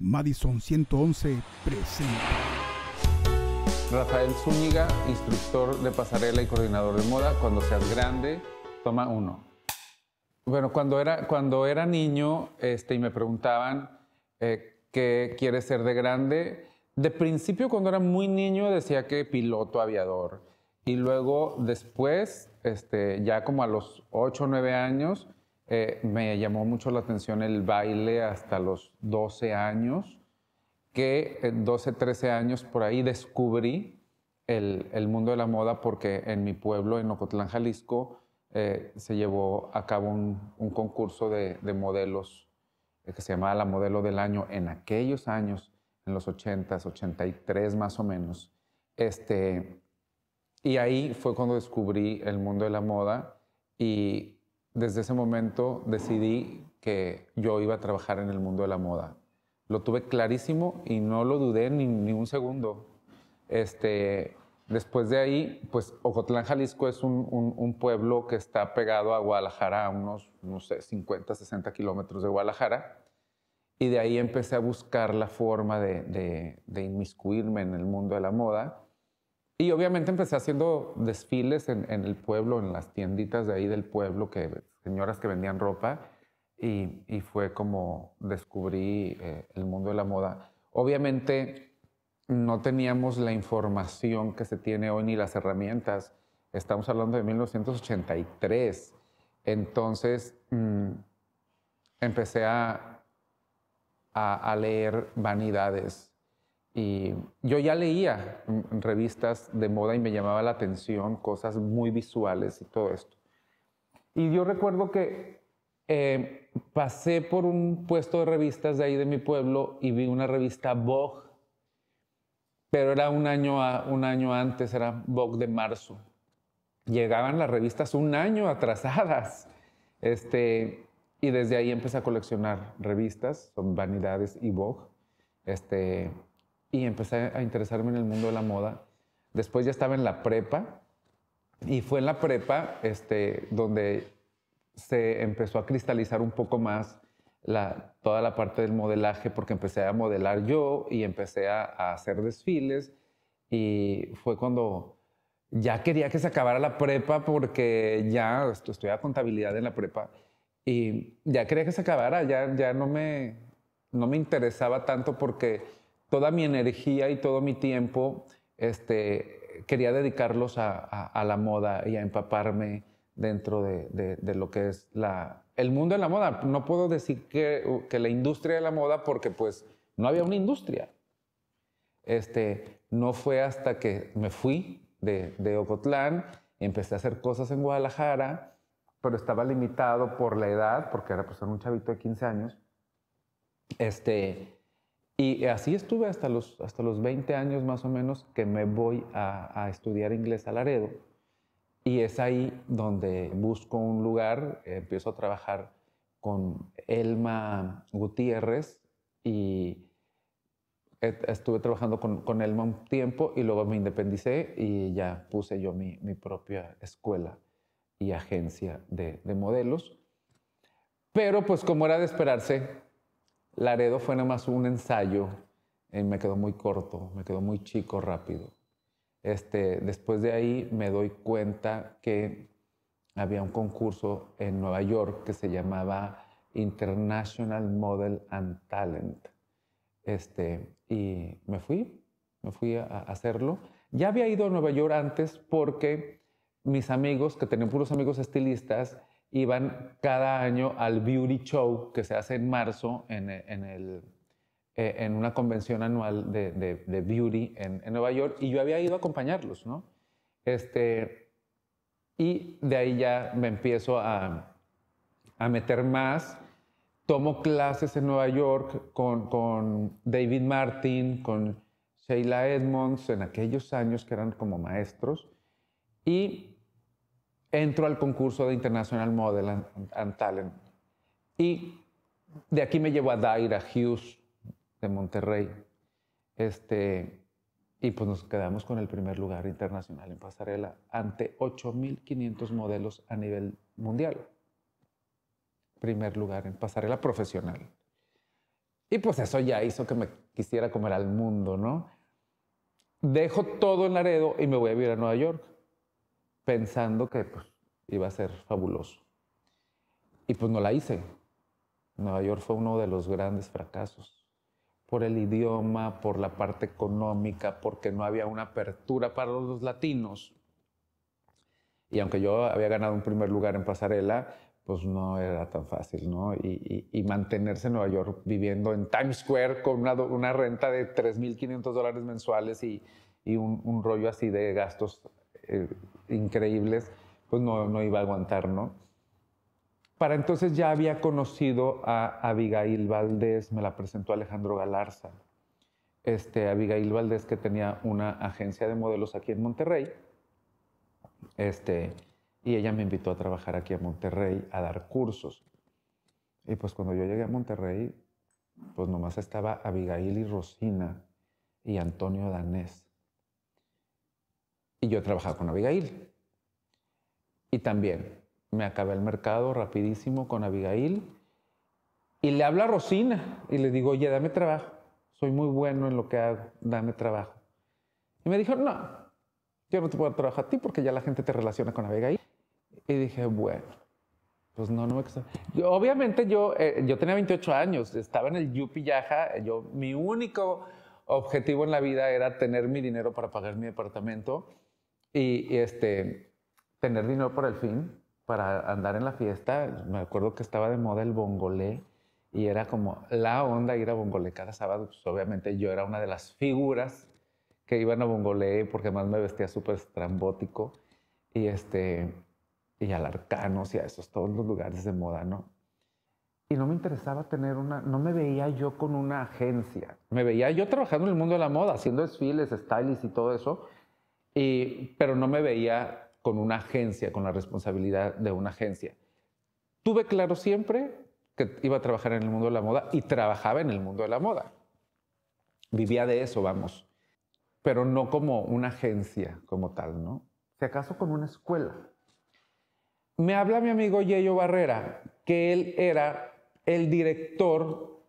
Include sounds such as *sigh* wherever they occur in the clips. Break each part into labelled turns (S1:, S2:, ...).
S1: Madison 111 presenta. Rafael Zúñiga, instructor de pasarela y coordinador de moda. Cuando seas grande, toma uno. Bueno, cuando era, cuando era niño este, y me preguntaban eh, qué quieres ser de grande, de principio cuando era muy niño decía que piloto aviador. Y luego después, este, ya como a los 8 o 9 años, eh, me llamó mucho la atención el baile hasta los 12 años, que en 12, 13 años por ahí descubrí el, mundo de la moda porque en mi pueblo, en Ocotlán, Jalisco, eh, se llevó a cabo un, concurso de, modelos eh, que se llamaba la modelo del año en aquellos años, en los 80 83 más o menos. Este, y ahí fue cuando descubrí el mundo de la moda y desde ese momento decidí que yo iba a trabajar en el mundo de la moda. Lo tuve clarísimo y no lo dudé ni, ni un segundo. Este, después de ahí, pues Ocotlán, Jalisco es un, pueblo que está pegado a Guadalajara, a unos, sé, 50, 60 kilómetros de Guadalajara. Y de ahí empecé a buscar la forma de inmiscuirme en el mundo de la moda y obviamente empecé haciendo desfiles en, el pueblo, en las tienditas de ahí del pueblo, que señoras que vendían ropa, y, fue como descubrí eh, el mundo de la moda. Obviamente no teníamos la información que se tiene hoy ni las herramientas. Estamos hablando de 1983. Entonces mm, empecé a, a leer vanidades y yo ya leía revistas de moda y me llamaba la atención cosas muy visuales y todo esto. Y yo recuerdo que eh, pasé por un puesto de revistas de ahí de mi pueblo y vi una revista Vogue, pero era un año, un año antes, era Vogue de marzo. Llegaban las revistas un año atrasadas. Este, y desde ahí empecé a coleccionar revistas, son Vanidades y Vogue. Este, y empecé a interesarme en el mundo de la moda. Después ya estaba en la prepa y fue en la prepa este, donde se empezó a cristalizar un poco más la, toda la parte del modelaje porque empecé a modelar yo y empecé a, a, hacer desfiles y fue cuando ya quería que se acabara la prepa porque ya estudiaba contabilidad en la prepa y ya quería que se acabara, ya, ya no, me, no me interesaba tanto porque toda mi energía y todo mi tiempo este, quería dedicarlos a, la moda y a empaparme dentro de, lo que es la, el mundo de la moda. No puedo decir que, la industria de la moda porque pues no había una industria. Este, no fue hasta que me fui de, de Ocotlán, empecé a hacer cosas en Guadalajara, pero estaba limitado por la edad, porque era pues, un chavito de 15 años. Este, y así estuve hasta los, hasta los 20 años más o menos que me voy a, estudiar inglés a Laredo. Y es ahí donde busco un lugar, empiezo a trabajar con Elma Gutiérrez y estuve trabajando con, Elma un tiempo y luego me independicé y ya puse yo mi, mi propia escuela y agencia de, de modelos. Pero pues como era de esperarse, Laredo fue nada más un ensayo y me quedó muy corto, me quedó muy chico rápido. Este, después de ahí me doy cuenta que había un concurso en Nueva York que se llamaba International Model and Talent. Este, y me fui, me fui a, hacerlo. Ya había ido a Nueva York antes porque mis amigos, que tenían puros amigos estilistas, iban cada año al Beauty Show que se hace en marzo en, eh, en, el, eh, en una convención anual de, de, Beauty en, en, Nueva York y yo había ido a acompañarlos, ¿no? Este, y de ahí ya me empiezo a, a meter más. Tomo clases en Nueva York con, con David Martin, con Sheila Edmonds, en aquellos años que eran como maestros. Y entro al concurso de International Model and, Talent. Y de aquí me llevo a Daira Hughes de Monterrey. Este, y pues nos quedamos con el primer lugar internacional en pasarela ante 8.500 modelos a nivel mundial. Primer lugar en pasarela profesional. Y pues eso ya hizo que me quisiera comer al mundo, ¿no? Dejo todo en Laredo y me voy a vivir a Nueva York pensando que pues, iba a ser fabuloso. Y pues no la hice. Nueva York fue uno de los grandes fracasos. Por el idioma, por la parte económica, porque no había una apertura para los latinos. Y aunque yo había ganado un primer lugar en pasarela, pues no era tan fácil, ¿no? Y, mantenerse en Nueva York viviendo en Times Square con una, renta de 3.500 dólares mensuales y, un, rollo así de gastos eh, increíbles, pues no, iba a aguantar, ¿no? Para entonces ya había conocido a Abigail Valdés, me la presentó Alejandro Galarza. Este, Abigail Valdés, que tenía una agencia de modelos aquí en Monterrey. Este, y ella me invitó a trabajar aquí a Monterrey a dar cursos. Y pues cuando yo llegué a Monterrey, pues nomás estaba Abigail y Rosina y Antonio Danés. Y yo trabajado con Abigail. Y también me acabé el mercado rapidísimo con Abigail. Y le habla a Rosina y le digo, oye, dame trabajo. Soy muy bueno en lo que hago, dame trabajo. Y me dijo, no, yo no te puedo trabajar a ti porque ya la gente te relaciona con Abigail. Y dije, bueno, pues no, no me yo, Obviamente yo, eh, yo tenía 28 años, estaba en el Yupi Yaja. Yo, mi único objetivo en la vida era tener mi dinero para pagar mi departamento y, este, tener dinero por el fin, para andar en la fiesta. Me acuerdo que estaba de moda el bongolé y era como la onda ir a bongolé cada sábado. Pues, obviamente yo era una de las figuras que iban a bongolé porque más me vestía súper estrambótico y este y al arcanos y a esos todos los lugares de moda, ¿no? Y no me interesaba tener una, no me veía yo con una agencia, me veía yo trabajando en el mundo de la moda, haciendo desfiles, stylists y todo eso, pero no me veía con una agencia, con la responsabilidad de una agencia. Tuve claro siempre que iba a trabajar en el mundo de la moda y trabajaba en el mundo de la moda. Vivía de eso, vamos, pero no como una agencia como tal, ¿no? Si acaso con una escuela. Me habla mi amigo Yeyo Barrera, que él era el director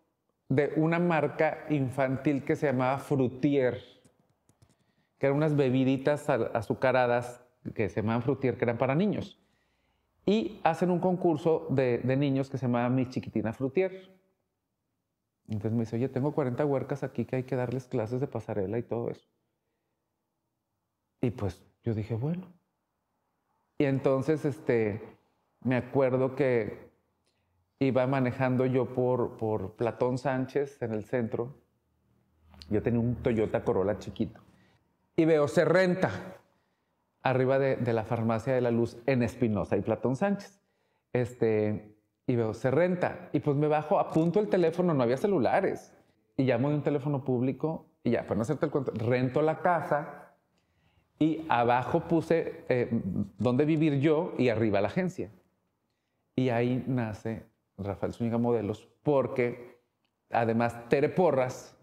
S1: de una marca infantil que se llamaba Frutier que eran unas bebiditas azucaradas que se llamaban Frutier, que eran para niños. Y hacen un concurso de, de niños que se llamaba Mi Chiquitina Frutier. Entonces me dice, oye, tengo 40 huercas aquí que hay que darles clases de pasarela y todo eso. Y pues yo dije, bueno. Y entonces este, me acuerdo que iba manejando yo por, por Platón Sánchez en el centro. Yo tenía un Toyota Corolla chiquito y veo se renta arriba de, la farmacia de la luz en Espinosa y Platón Sánchez. Este, y veo se renta y pues me bajo, apunto el teléfono, no había celulares y llamo de un teléfono público y ya, para no hacerte el cuento, rento la casa y abajo puse eh, dónde vivir yo y arriba la agencia. Y ahí nace Rafael Zúñiga Modelos porque además Tere Porras,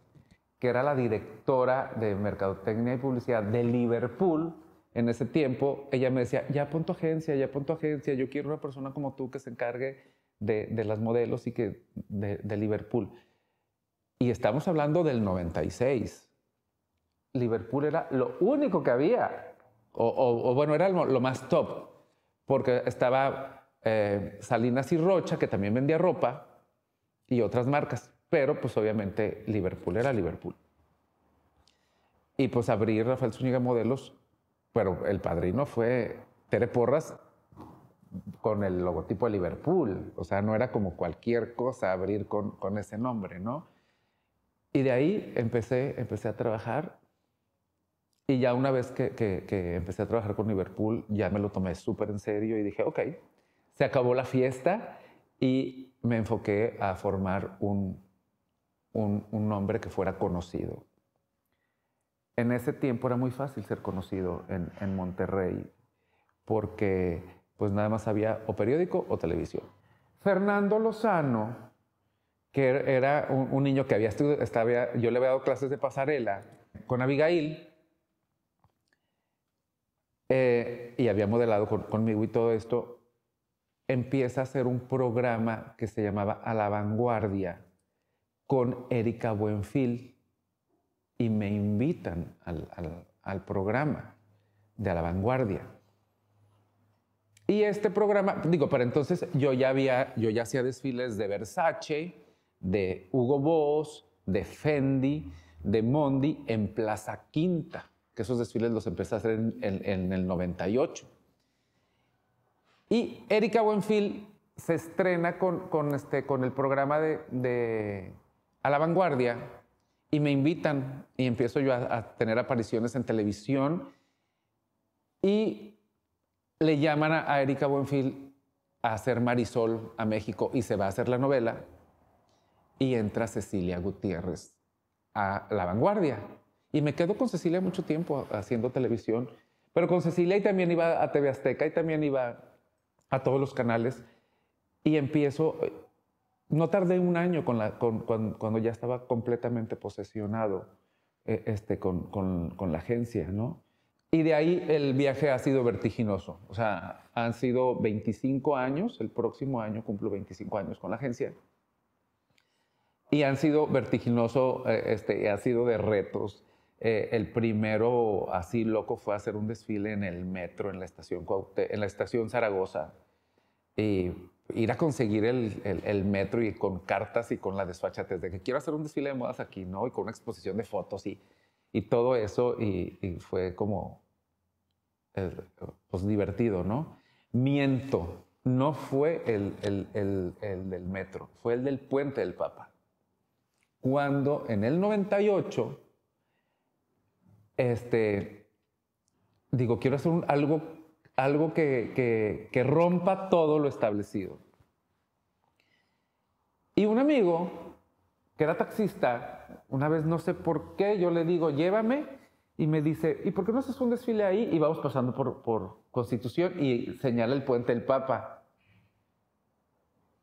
S1: que era la directora de Mercadotecnia y Publicidad de Liverpool, en ese tiempo, ella me decía, ya pon agencia, ya pon agencia, yo quiero una persona como tú que se encargue de, las modelos y que de, Liverpool. Y estamos hablando del 96. Liverpool era lo único que había, o, bueno, era lo, más top, porque estaba eh, Salinas y Rocha, que también vendía ropa, y otras marcas. Pero pues obviamente Liverpool era Liverpool. Y pues abrir Rafael Zúñiga Modelos, pero el padrino fue Tere Porras con el logotipo de Liverpool. O sea, no era como cualquier cosa abrir con, ese nombre, ¿no? Y de ahí empecé, empecé a trabajar. Y ya una vez que, que, que empecé a trabajar con Liverpool, ya me lo tomé súper en serio y dije, ok, se acabó la fiesta y me enfoqué a formar un, un, nombre que fuera conocido. En ese tiempo era muy fácil ser conocido en, Monterrey porque pues nada más había o periódico o televisión. Fernando Lozano, que er, era un, niño que había estudiado, yo le había dado clases de pasarela con Abigail, eh, y había modelado conmigo y todo esto, empieza a hacer un programa que se llamaba A la Vanguardia, con Erika Buenfil y me invitan al, programa de a la vanguardia. Y este programa, digo, para entonces yo ya había, yo ya hacía desfiles de Versace, de Hugo Boss, de Fendi, de Mondi en Plaza Quinta, que esos desfiles los empecé a hacer en, el 98. Y Erika Buenfil se estrena con, este, con el programa de, a la vanguardia y me invitan y empiezo yo a, tener apariciones en televisión y le llaman a, Erika Buenfil a hacer Marisol a México y se va a hacer la novela y entra Cecilia Gutiérrez a la vanguardia. Y me quedo con Cecilia mucho tiempo haciendo televisión, pero con Cecilia y también iba a TV Azteca y también iba a todos los canales y empiezo no tardé un año cuando ya estaba completamente posesionado eh, este, con, la agencia, ¿no? Y de ahí el viaje ha sido vertiginoso. O sea, han sido 25 años, el próximo año cumplo 25 años con la agencia. Y han sido vertiginoso, eh, este, ha sido de retos. Eh, el primero así loco fue hacer un desfile en el metro, en la estación, en la estación Zaragoza. Y ir a conseguir el, metro y con cartas y con la desfachatez de que quiero hacer un desfile de modas aquí, ¿no? Y con una exposición de fotos y, y todo eso y, fue como, eh, pues, divertido, ¿no? Miento, no fue el, del metro, fue el del puente del Papa. Cuando en el 98, este, digo, quiero hacer algo algo que, rompa todo lo establecido. Y un amigo que era taxista, una vez no sé por qué, yo le digo, llévame, y me dice, ¿y por qué no haces un desfile ahí? Y vamos pasando por, por Constitución y señala el puente del Papa.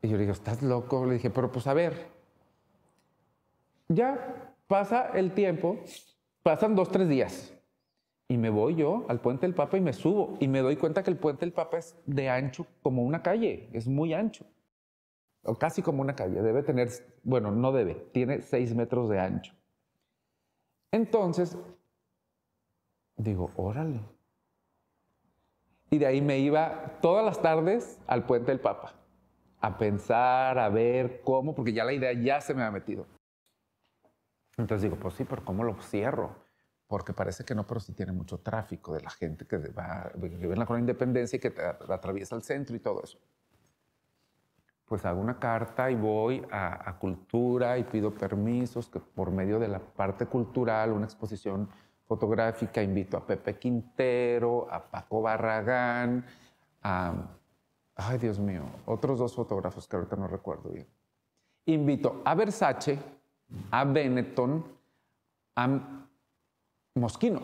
S1: Y yo le digo, ¿estás loco? Le dije, pero pues a ver, ya pasa el tiempo, pasan dos, tres días y me voy yo al puente del Papa y me subo y me doy cuenta que el puente del Papa es de ancho como una calle, es muy ancho, o casi como una calle, debe tener, bueno, no debe, tiene seis metros de ancho. Entonces, digo, órale. Y de ahí me iba todas las tardes al puente del Papa, a pensar, a ver cómo, porque ya la idea ya se me ha metido. Entonces digo, pues sí, pero ¿cómo lo cierro? porque parece que no, pero sí tiene mucho tráfico de la gente que va, vive en la colonia Independencia y que atraviesa el centro y todo eso. Pues hago una carta y voy a, a cultura y pido permisos que por medio de la parte cultural, una exposición fotográfica, invito a Pepe Quintero, a Paco Barragán, a, ay Dios mío, otros dos fotógrafos que ahorita no recuerdo bien. Invito a Versace, a Benetton, a Moschino.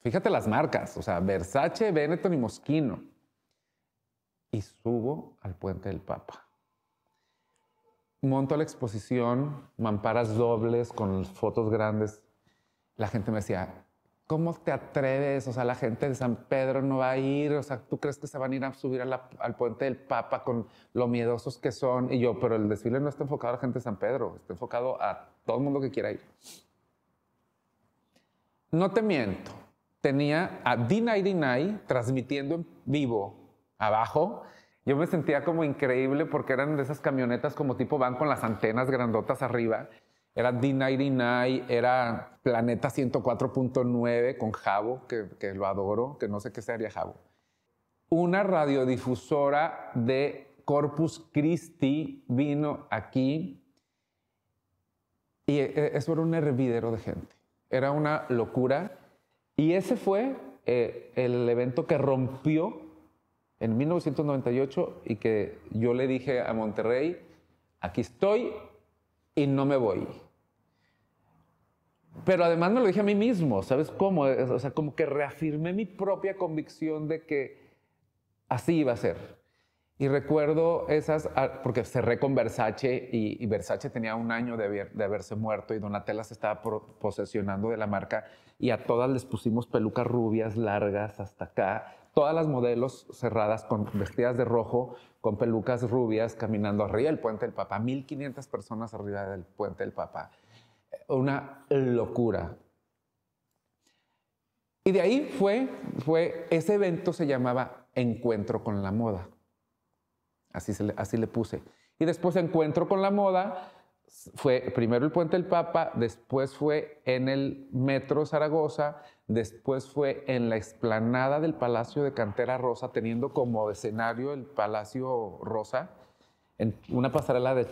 S1: Fíjate las marcas, o sea, Versace, Benetton y Moschino. Y subo al puente del Papa. Monto la exposición, mamparas dobles con fotos grandes. La gente me decía, ¿cómo te atreves? O sea, la gente de San Pedro no va a ir, o sea, ¿tú crees que se van a ir a subir al puente del Papa con lo miedosos que son? Y yo, pero el desfile no está enfocado a la gente de San Pedro, está enfocado a todo el mundo que quiera ir. No te miento, tenía a D99 transmitiendo en vivo abajo. Yo me sentía como increíble porque eran de esas camionetas como tipo van con las antenas grandotas arriba. Era D99, era Planeta 104.9 con Javo, que, lo adoro, que no sé qué sería Javo. Una radiodifusora de Corpus Christi vino aquí y eh, eso era un hervidero de gente. Era una locura. Y ese fue eh, el evento que rompió en 1998 y que yo le dije a Monterrey, aquí estoy y no me voy. Pero además me lo dije a mí mismo, ¿sabes cómo? O sea, como que reafirmé mi propia convicción de que así iba a ser. Y recuerdo esas, ah, porque cerré con Versace y, Versace tenía un año de, haberse muerto y Donatella se estaba posesionando de la marca y a todas les pusimos pelucas rubias, largas, hasta acá. Todas las modelos cerradas, con, vestidas de rojo, con pelucas rubias, caminando arriba del Puente del Papa. 1500 personas arriba del Puente del Papa. Una locura. Y de ahí fue, fue, ese evento se llamaba Encuentro con la Moda. Así, le, puse. Y después encuentro con la moda. Fue primero el Puente del Papa, después fue en el Metro Zaragoza, después fue en la explanada del Palacio de Cantera Rosa, teniendo como escenario el Palacio Rosa, en una pasarela de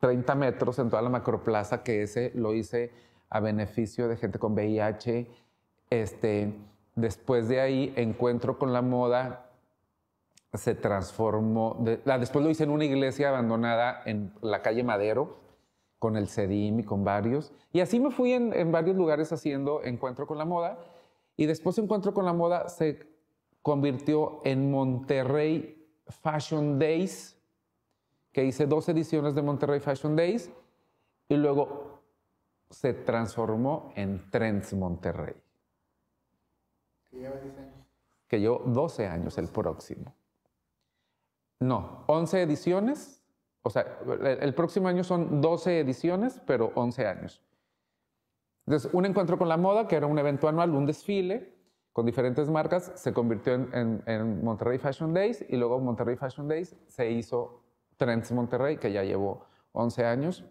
S1: 30 metros en toda la macroplaza, que ese lo hice a beneficio de gente con VIH. Este, después de ahí, encuentro con la moda se transformó, después lo hice en una iglesia abandonada en la calle Madero, con el CEDIM y con varios. Y así me fui en, varios lugares haciendo Encuentro con la Moda. Y después Encuentro con la Moda se convirtió en Monterrey Fashion Days, que hice dos ediciones de Monterrey Fashion Days. Y luego se transformó en Trends Monterrey. Que lleva 10 años. Que 12 años el próximo. No, 11 ediciones. O sea, el próximo año son 12 ediciones, pero 11 años. Entonces, un encuentro con la moda, que era un evento anual, un desfile con diferentes marcas, se convirtió en, Monterrey Fashion Days y luego Monterrey Fashion Days se hizo Trends Monterrey, que ya llevó 11 años.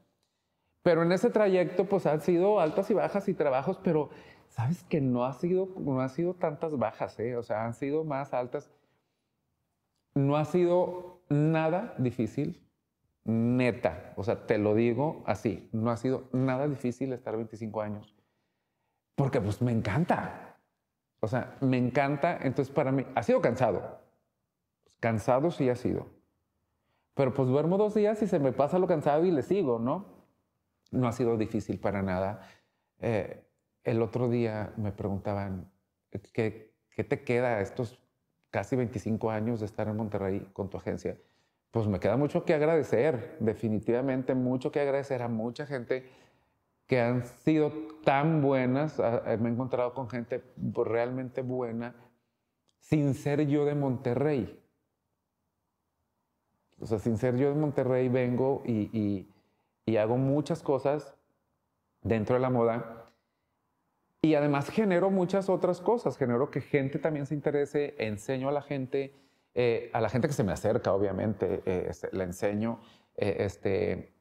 S1: Pero en ese trayecto, pues han sido altas y bajas y trabajos, pero sabes que no ha sido, no ha sido tantas bajas, ¿eh? o sea, han sido más altas no ha sido nada difícil, neta. O sea, te lo digo así, no ha sido nada difícil estar 25 años. Porque pues me encanta. O sea, me encanta. Entonces para mí, ha sido cansado. Cansado sí ha sido. Pero pues duermo dos días y se me pasa lo cansado y le sigo, ¿no? No ha sido difícil para nada. Eh, el otro día me preguntaban, ¿qué, ¿qué te queda estos casi 25 años de estar en Monterrey con tu agencia. Pues me queda mucho que agradecer, definitivamente mucho que agradecer a mucha gente que han sido tan buenas. Me he encontrado con gente realmente buena sin ser yo de Monterrey. O sea, sin ser yo de Monterrey vengo y, hago muchas cosas dentro de la moda y además generó muchas otras cosas, Genero que gente también se interese, enseño a la gente, eh, a la gente que se me acerca, obviamente, eh, este, le enseño eh, este,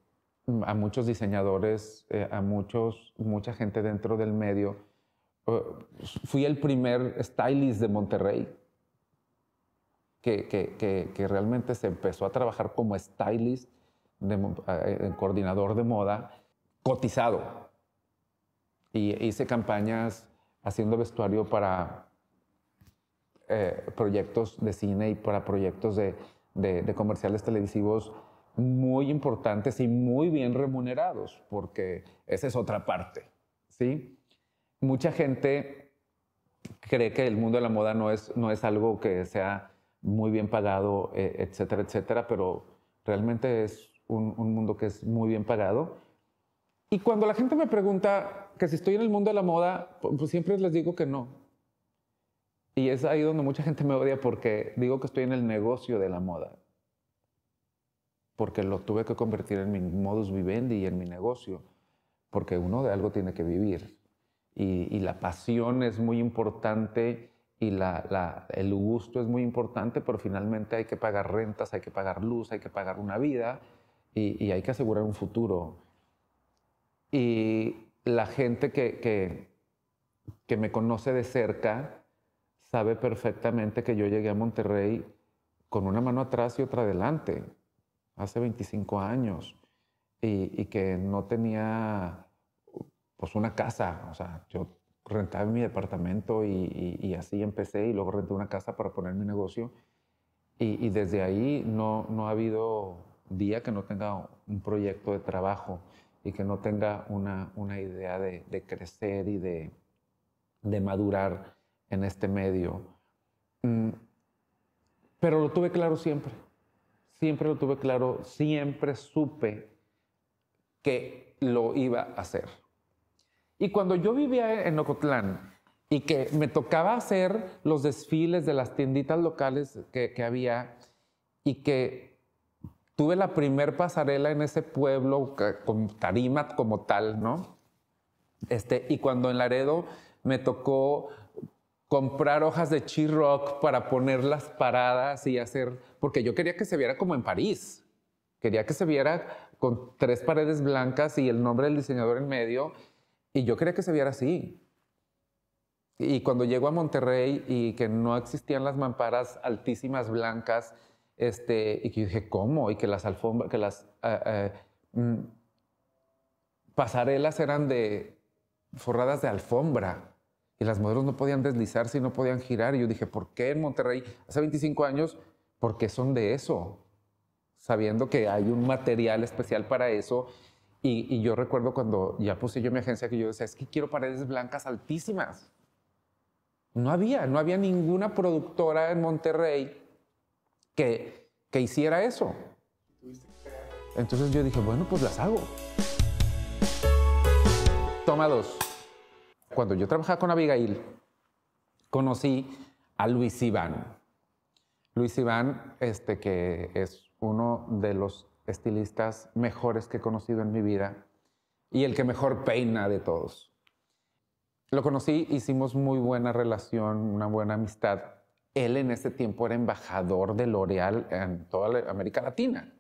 S1: a muchos diseñadores, a muchos, mucha gente dentro del medio. fui el primer stylist de Monterrey que, que, que, realmente se empezó a trabajar como stylist, de, coordinador de moda, cotizado y hice campañas haciendo vestuario para eh, proyectos de cine y para proyectos de, comerciales televisivos muy importantes y muy bien remunerados, porque esa es otra parte, ¿sí? Mucha gente cree que el mundo de la moda no es, no es algo que sea muy bien pagado, e, etcétera, etcétera, pero realmente es un, un mundo que es muy bien pagado. Y cuando la gente me pregunta, que si estoy en el mundo de la moda, pues siempre les digo que no. Y es ahí donde mucha gente me odia porque digo que estoy en el negocio de la moda. Porque lo tuve que convertir en mi modus vivendi y en mi negocio. Porque uno de algo tiene que vivir. Y, la pasión es muy importante y la, el gusto es muy importante, pero finalmente hay que pagar rentas, hay que pagar luz, hay que pagar una vida y, y hay que asegurar un futuro. Y la gente que, que, me conoce de cerca sabe perfectamente que yo llegué a Monterrey con una mano atrás y otra adelante, hace 25 años, y, que no tenía pues una casa, o sea, yo rentaba mi departamento y, así empecé y luego renté una casa para poner mi negocio. Y, desde ahí no, no ha habido día que no tenga un proyecto de trabajo y que no tenga una, idea de, crecer y de, madurar en este medio. Mm, pero lo tuve claro siempre, siempre lo tuve claro, siempre supe que lo iba a hacer. Y cuando yo vivía en Ocotlán y que me tocaba hacer los desfiles de las tienditas locales que, que había y que Tuve la primer pasarela en ese pueblo, con tarima como tal, ¿no? Este, y cuando en Laredo me tocó comprar hojas de Chirroc para ponerlas las paradas y hacer, porque yo quería que se viera como en París, quería que se viera con tres paredes blancas y el nombre del diseñador en medio, y yo quería que se viera así. Y cuando llego a Monterrey y que no existían las mamparas altísimas blancas, este, y que dije, ¿cómo? Y que las alfombras, que las eh, eh, mm, pasarelas eran de forradas de alfombra y las modelos no podían deslizarse y no podían girar. Y yo dije, ¿por qué en Monterrey? Hace 25 años, ¿por qué son de eso? Sabiendo que hay un material especial para eso. Y, y yo recuerdo cuando ya puse yo mi agencia que yo decía, es que quiero paredes blancas altísimas. No había, no había ninguna productora en Monterrey que, hiciera eso. Entonces yo dije, bueno, pues las hago. Toma dos. Cuando yo trabajaba con Abigail, conocí a Luis Iván. Luis Iván, este, que es uno de los estilistas mejores que he conocido en mi vida y el que mejor peina de todos. Lo conocí, hicimos muy buena relación, una buena amistad él en ese tiempo era embajador de L'Oreal en toda América Latina.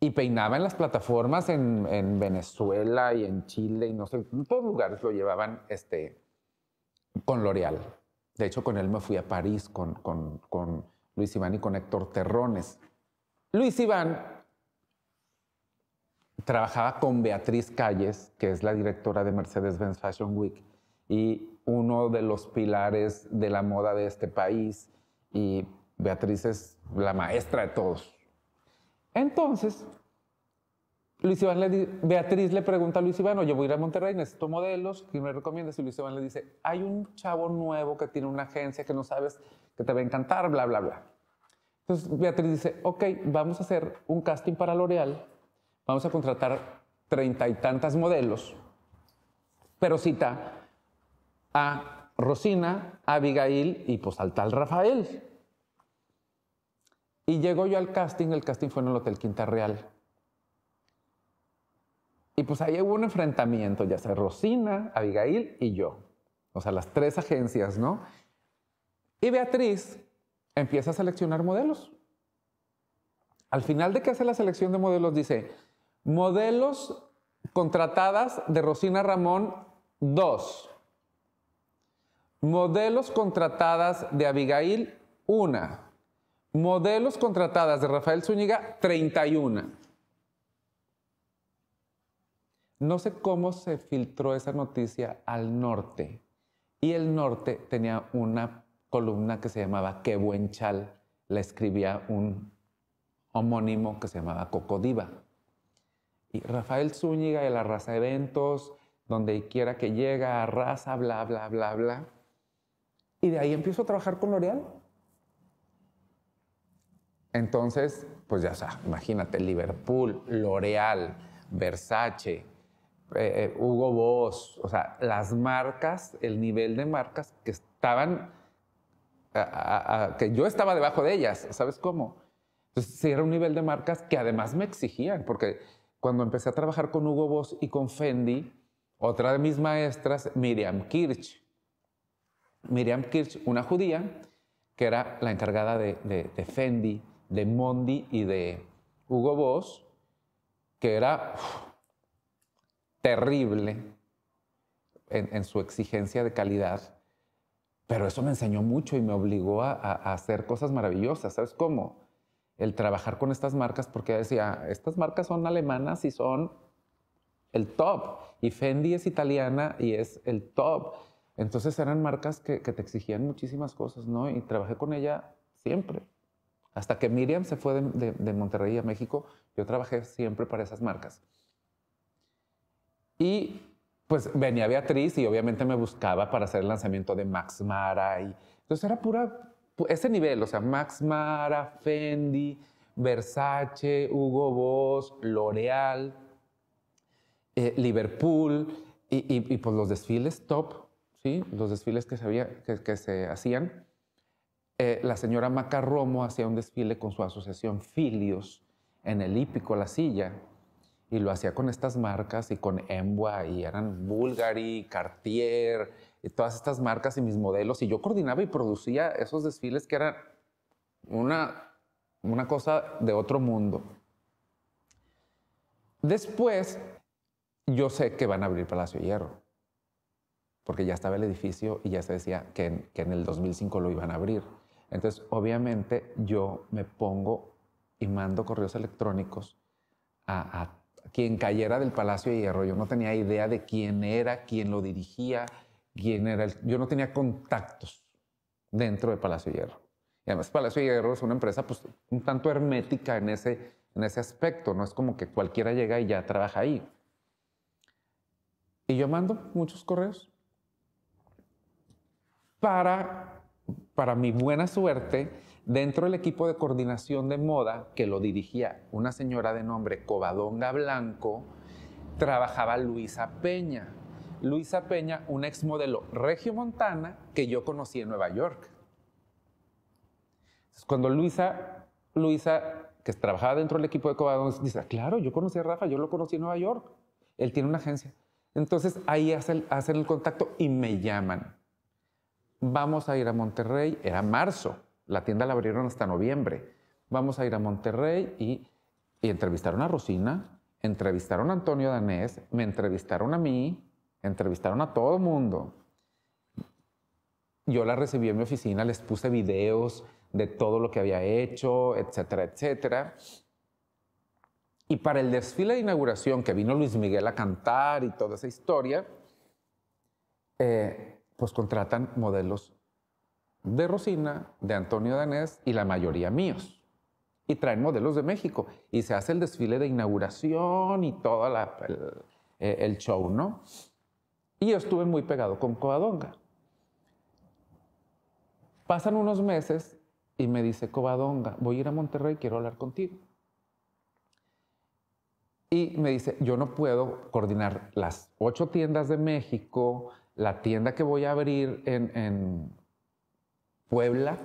S1: Y peinaba en las plataformas en, Venezuela y en Chile y no sé, en todos lugares lo llevaban este, con L'Oreal. De hecho, con él me fui a París, con, Luis Iván y con Héctor Terrones. Luis Iván trabajaba con Beatriz Calles, que es la directora de Mercedes-Benz Fashion Week, y uno de los pilares de la moda de este país y Beatriz es la maestra de todos. Entonces, Luis Iván le Beatriz le pregunta a Luis Iván, yo voy a ir a Monterrey, necesito modelos, ¿qué me recomiendas? Y Luis Iván le dice, hay un chavo nuevo que tiene una agencia que no sabes que te va a encantar, bla, bla, bla. Entonces Beatriz dice, ok, vamos a hacer un casting para L'Oreal, vamos a contratar treinta y tantas modelos, pero cita a Rosina, Abigail y pues al tal Rafael. Y llegó yo al casting, el casting fue en el Hotel Quinta Real. Y pues ahí hubo un enfrentamiento, ya sea Rosina, Abigail y yo. O sea, las tres agencias, ¿no? Y Beatriz empieza a seleccionar modelos. Al final de que hace la selección de modelos, dice, modelos contratadas de Rosina Ramón, 2. Modelos contratadas de Abigail, una. Modelos contratadas de Rafael Zúñiga, 31. No sé cómo se filtró esa noticia al norte. Y el norte tenía una columna que se llamaba Qué buen chal. La escribía un homónimo que se llamaba Cocodiva. Y Rafael Zúñiga y la raza eventos, donde quiera que llega, arrasa, bla, bla, bla, bla y de ahí empiezo a trabajar con L'Oreal. Entonces, pues ya sea, imagínate, Liverpool, L'Oreal, Versace, eh, eh, Hugo Boss, o sea, las marcas, el nivel de marcas que estaban, que yo estaba debajo de ellas, ¿sabes cómo? Entonces, era un nivel de marcas que además me exigían, porque cuando empecé a trabajar con Hugo Boss y con Fendi, otra de mis maestras, Miriam Kirch, Miriam Kirch, una judía, que era la encargada de, de, Fendi, de Mondi y de Hugo Boss, que era terrible en, su exigencia de calidad, pero eso me enseñó mucho y me obligó a, a, hacer cosas maravillosas. ¿Sabes cómo? El trabajar con estas marcas, porque decía, estas marcas son alemanas y son el top, y Fendi es italiana y es el top, entonces eran marcas que, te exigían muchísimas cosas, ¿no? Y trabajé con ella siempre. Hasta que Miriam se fue de, Monterrey a México, yo trabajé siempre para esas marcas. Y pues venía Beatriz y obviamente me buscaba para hacer el lanzamiento de Max Mara. entonces era pura, ese nivel, o sea, Max Mara, Fendi, Versace, Hugo Boss, L'Oreal, eh, Liverpool y, y pues los desfiles top los desfiles que se, hacían. Eh, la señora Maca Romo hacía un desfile con su asociación Filios en el hípico La Silla y lo hacía con estas marcas y con Embua y eran Bulgari, Cartier, y todas estas marcas y mis modelos y yo coordinaba y producía esos desfiles que eran una, una cosa de otro mundo. Después, yo sé que van a abrir Palacio Hierro porque ya estaba el edificio y ya se decía que en, que en el 2005 lo iban a abrir. Entonces, obviamente, yo me pongo y mando correos electrónicos a, quien cayera del Palacio de Hierro. Yo no tenía idea de quién era, quién lo dirigía, quién era. yo no tenía contactos dentro de Palacio de Hierro. Y además, Palacio de Hierro es una empresa pues, un tanto hermética en ese, en ese aspecto. No es como que cualquiera llega y ya trabaja ahí. Y yo mando muchos correos para, mi buena suerte, dentro del equipo de coordinación de moda que lo dirigía una señora de nombre Covadonga Blanco, trabajaba Luisa Peña. Luisa Peña, una Regio regiomontana que yo conocí en Nueva York. cuando Luisa, Luisa, que trabajaba dentro del equipo de Covadonga, dice, ah, claro, yo conocí a Rafa, yo lo conocí en Nueva York. Él tiene una agencia. Entonces ahí hacen el contacto y me llaman vamos a ir a Monterrey, era marzo, la tienda la abrieron hasta noviembre, vamos a ir a Monterrey y, entrevistaron a Rosina, entrevistaron a Antonio Danés, me entrevistaron a mí, entrevistaron a todo el mundo. Yo la recibí en mi oficina, les puse videos de todo lo que había hecho, etcétera, etcétera. Y para el desfile de inauguración, que vino Luis Miguel a cantar y toda esa historia, eh, pues contratan modelos de Rosina, de Antonio Danés y la mayoría míos. Y traen modelos de México. Y se hace el desfile de inauguración y todo eh, el, show, ¿no? Y yo estuve muy pegado con Covadonga. Pasan unos meses y me dice Covadonga, voy a ir a Monterrey, quiero hablar contigo. Y me dice, yo no puedo coordinar las ocho tiendas de México, la tienda que voy a abrir en, Puebla,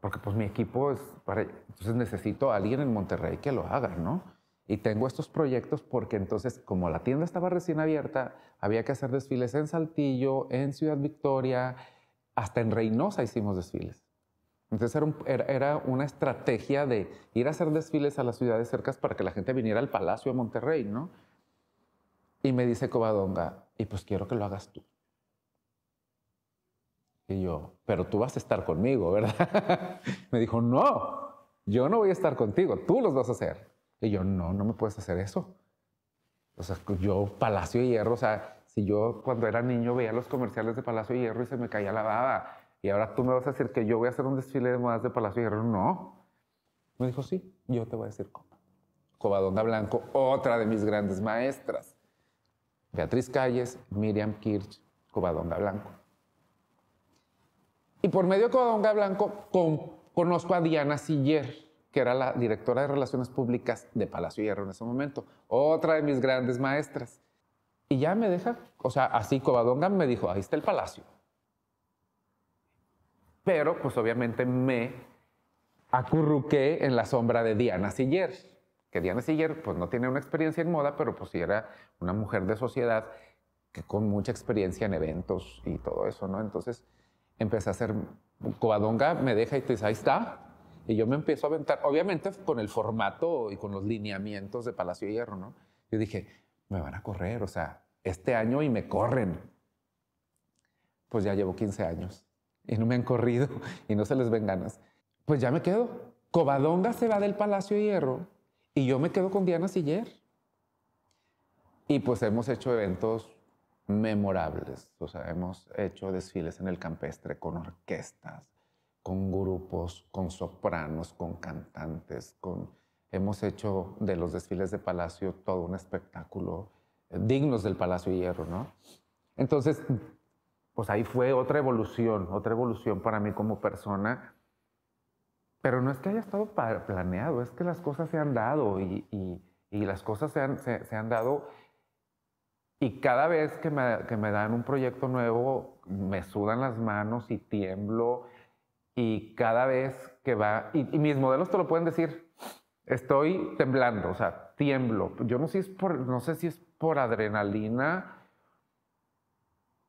S1: porque pues mi equipo es para, entonces necesito a alguien en Monterrey que lo haga, ¿no? Y tengo estos proyectos porque entonces, como la tienda estaba recién abierta, había que hacer desfiles en Saltillo, en Ciudad Victoria, hasta en Reynosa hicimos desfiles. Entonces era, una estrategia de ir a hacer desfiles a las ciudades cercas para que la gente viniera al Palacio de Monterrey, ¿no? Y me dice Covadonga, y pues quiero que lo hagas tú. Y yo, pero tú vas a estar conmigo, ¿verdad? *laughs* me dijo, no, yo no voy a estar contigo, tú los vas a hacer. Y yo, no, no me puedes hacer eso. O sea, yo, Palacio Hierro, o sea, si yo cuando era niño veía los comerciales de Palacio Hierro y se me caía la baba, y ahora tú me vas a decir que yo voy a hacer un desfile de modas de Palacio Hierro, no. Me dijo, sí, yo te voy a decir Coba. Coba Blanco, otra de mis grandes maestras. Beatriz Calles, Miriam Kirch, Covadonga Blanco. Y por medio de Covadonga Blanco conozco a Diana Siller, que era la directora de Relaciones Públicas de Palacio Hierro en ese momento, otra de mis grandes maestras. Y ya me deja, o sea, así Covadonga me dijo, ahí está el palacio. Pero pues obviamente me acurruqué en la sombra de Diana Siller que Diana Siller pues no tiene una experiencia en moda, pero pues sí era una mujer de sociedad que con mucha experiencia en eventos y todo eso, ¿no? Entonces empecé a hacer Covadonga, me deja y te dice, ahí está. Y yo me empiezo a aventar, obviamente con el formato y con los lineamientos de Palacio Hierro, ¿no? Yo dije, me van a correr, o sea, este año y me corren. Pues ya llevo 15 años y no me han corrido *laughs* y no se les ven ganas. Pues ya me quedo. Covadonga se va del Palacio Hierro y yo me quedo con Diana Siller. Y pues hemos hecho eventos memorables, o sea, hemos hecho desfiles en el campestre con orquestas, con grupos, con sopranos, con cantantes, con... hemos hecho de los desfiles de Palacio todo un espectáculo eh, dignos del Palacio Hierro, ¿no? Entonces, pues ahí fue otra evolución, otra evolución para mí como persona pero no es que haya estado planeado, es que las cosas se han dado y, las cosas se han, dado. Y cada vez que me, dan un proyecto nuevo, me sudan las manos y tiemblo. Y cada vez que va, y, y mis modelos te lo pueden decir, estoy temblando, o sea, tiemblo. Yo no sé, si es por, no sé si es por adrenalina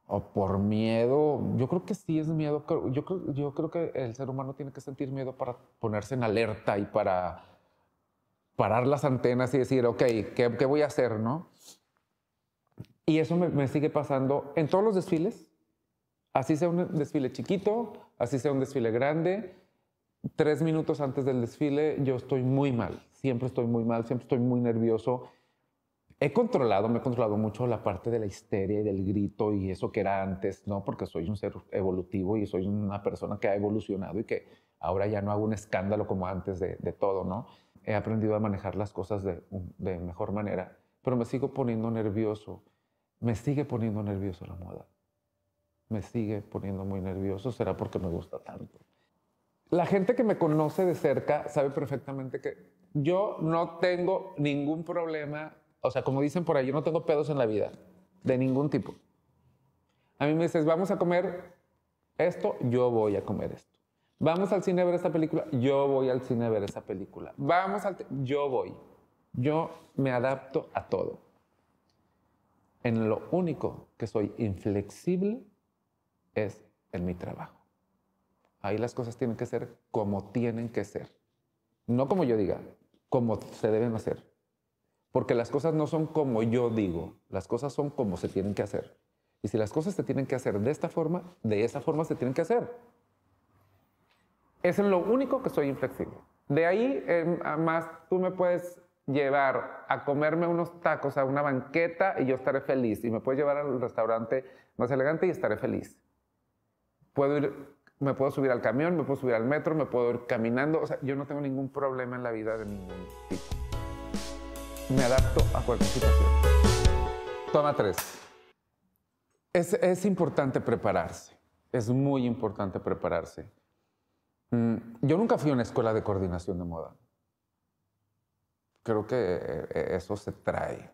S1: o por miedo. Yo creo que sí es miedo. Yo creo, que el ser humano tiene que sentir miedo para ponerse en alerta y para parar las antenas y decir, ok, ¿qué, voy a hacer? ¿no? Y eso me, sigue pasando en todos los desfiles. Así sea un desfile chiquito, así sea un desfile grande. Tres minutos antes del desfile yo estoy muy mal. Siempre estoy muy mal, siempre estoy muy nervioso. He controlado, me he controlado mucho la parte de la histeria y del grito y eso que era antes, ¿no? Porque soy un ser evolutivo y soy una persona que ha evolucionado y que ahora ya no hago un escándalo como antes de, todo, ¿no? He aprendido a manejar las cosas de, de mejor manera, pero me sigo poniendo nervioso. Me sigue poniendo nervioso la moda. Me sigue poniendo muy nervioso. Será porque me gusta tanto. La gente que me conoce de cerca sabe perfectamente que yo no tengo ningún problema o sea, como dicen por ahí, yo no tengo pedos en la vida, de ningún tipo. A mí me dices, vamos a comer esto, yo voy a comer esto. Vamos al cine a ver esta película, yo voy al cine a ver esa película. Vamos al... Yo voy. Yo me adapto a todo. En lo único que soy inflexible es en mi trabajo. Ahí las cosas tienen que ser como tienen que ser. No como yo diga, como se deben hacer. Porque las cosas no son como yo digo, las cosas son como se tienen que hacer. Y si las cosas se tienen que hacer de esta forma, de esa forma se tienen que hacer. Eso es lo único que soy inflexible. De ahí, eh, más tú me puedes llevar a comerme unos tacos a una banqueta y yo estaré feliz. Y me puedes llevar al restaurante más elegante y estaré feliz. Puedo ir, me puedo subir al camión, me puedo subir al metro, me puedo ir caminando. O sea, yo no tengo ningún problema en la vida de ningún tipo me adapto a cualquier situación. Toma tres. Es, importante prepararse. Es muy importante prepararse. Mm, yo nunca fui a una escuela de coordinación de moda. Creo que eh, eh, eso se trae.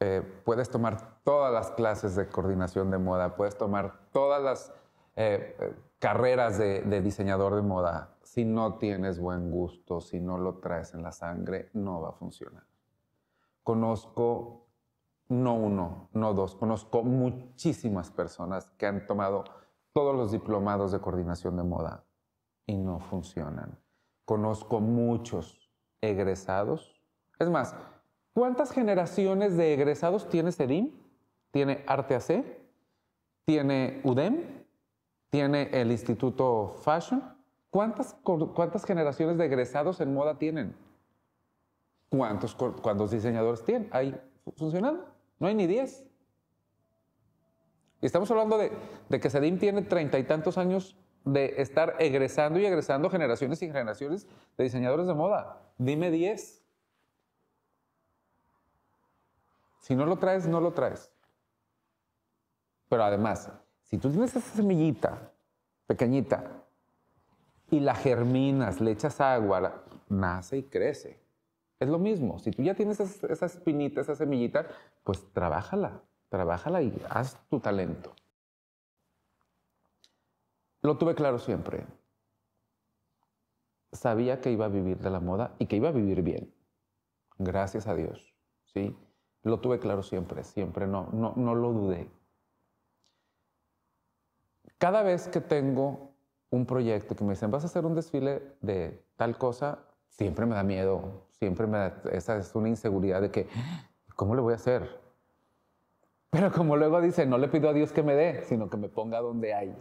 S1: Eh, puedes tomar todas las clases de coordinación de moda, puedes tomar todas las eh, eh, carreras de, diseñador de moda, si no tienes buen gusto, si no lo traes en la sangre, no va a funcionar. Conozco, no uno, no dos, conozco muchísimas personas que han tomado todos los diplomados de coordinación de moda y no funcionan. Conozco muchos egresados. Es más, ¿cuántas generaciones de egresados tiene CEDIM? ¿Tiene Arte AC? ¿Tiene UDEM? tiene el Instituto Fashion. ¿Cuántas, cuántas generaciones de egresados en moda tienen? ¿Cuántos, diseñadores tienen? Ahí funcionando. No hay ni 10. Estamos hablando de, que Sedim tiene treinta y tantos años de estar egresando y egresando generaciones y generaciones de diseñadores de moda. Dime 10. Si no lo traes, no lo traes. Pero además, si tú tienes esa semillita pequeñita y la germinas, le echas agua, nace y crece. Es lo mismo. Si tú ya tienes esa, espinita, esa semillita, pues trabájala, trabájala y haz tu talento. Lo tuve claro siempre. Sabía que iba a vivir de la moda y que iba a vivir bien. Gracias a Dios. ¿sí? Lo tuve claro siempre, siempre. No, no, no lo dudé. Cada vez que tengo un proyecto que me dicen, vas a hacer un desfile de tal cosa, siempre me da miedo, siempre me da, esa es una inseguridad de que, ¿cómo lo voy a hacer? Pero como luego dice, no le pido a Dios que me dé, sino que me ponga donde hay.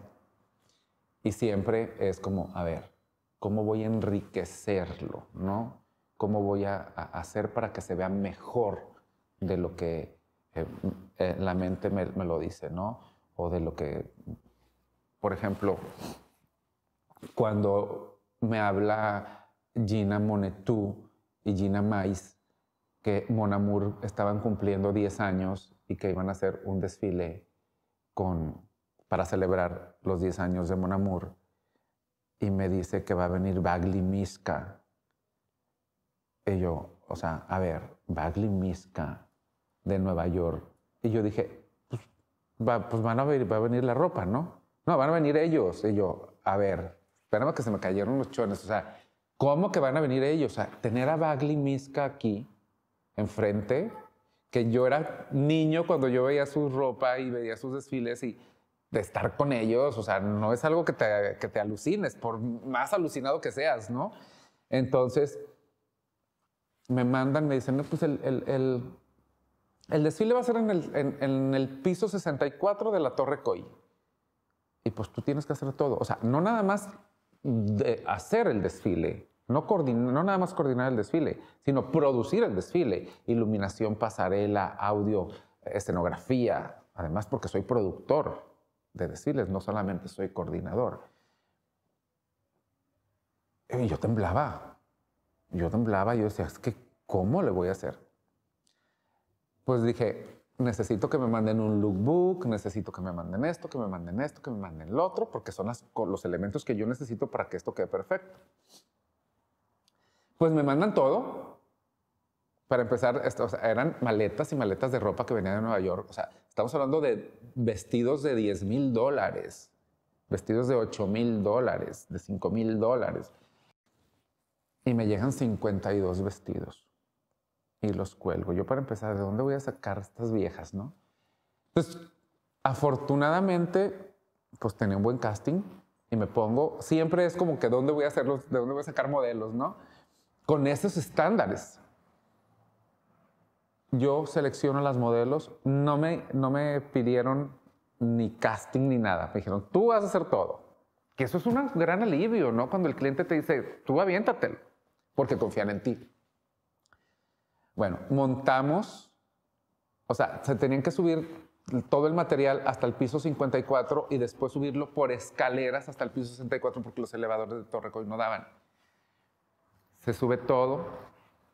S1: Y siempre es como, a ver, ¿cómo voy a enriquecerlo? ¿No? ¿Cómo voy a, hacer para que se vea mejor de lo que eh, eh, la mente me, me, lo dice, ¿no? O de lo que por ejemplo, cuando me habla Gina Monetú y Gina Mais, que Mon Amour estaban cumpliendo 10 años y que iban a hacer un desfile con, para celebrar los 10 años de Mon Amour, y me dice que va a venir Bagli Miska. Y yo, o sea, a ver, Bagli Miska de Nueva York. Y yo dije, pues, pues van a venir, va a venir la ropa, ¿no? no, van a venir ellos. Y yo, a ver, espérame que se me cayeron los chones. O sea, ¿cómo que van a venir ellos? O sea, tener a Bagley Miska aquí, enfrente, que yo era niño cuando yo veía su ropa y veía sus desfiles y de estar con ellos, o sea, no es algo que te, que alucines, por más alucinado que seas, ¿no? Entonces, me mandan, me dicen, no, pues el, desfile va a ser en el, en el piso 64 de la Torre Coy y pues tú tienes que hacer todo. O sea, no nada más hacer el desfile, no, no nada más coordinar el desfile, sino producir el desfile, iluminación, pasarela, audio, escenografía, además porque soy productor de desfiles, no solamente soy coordinador. Y yo temblaba, yo temblaba, yo decía, es que, ¿cómo le voy a hacer? Pues dije, necesito que me manden un lookbook, necesito que me manden esto, que me manden esto, que me manden el otro, porque son los elementos que yo necesito para que esto quede perfecto. Pues me mandan todo. Para empezar, eran maletas y maletas de ropa que venían de Nueva York. O sea, estamos hablando de vestidos de 10 mil dólares, vestidos de 8 mil dólares, de 5 mil dólares. Y me llegan 52 vestidos y los cuelgo. Yo para empezar, ¿de dónde voy a sacar estas viejas, no? Entonces, pues, afortunadamente, pues tenía un buen casting y me pongo, siempre es como que dónde voy a hacerlos, de dónde voy a sacar modelos, ¿no? Con esos estándares. Yo selecciono las modelos, no me, no me pidieron ni casting ni nada, me dijeron, tú vas a hacer todo. Que eso es un gran alivio, ¿no? Cuando el cliente te dice, tú aviéntatelo, porque confían en ti. Bueno, montamos, o sea, se tenían que subir todo el material hasta el piso 54 y después subirlo por escaleras hasta el piso 64 porque los elevadores de Torrecoy no daban. Se sube todo.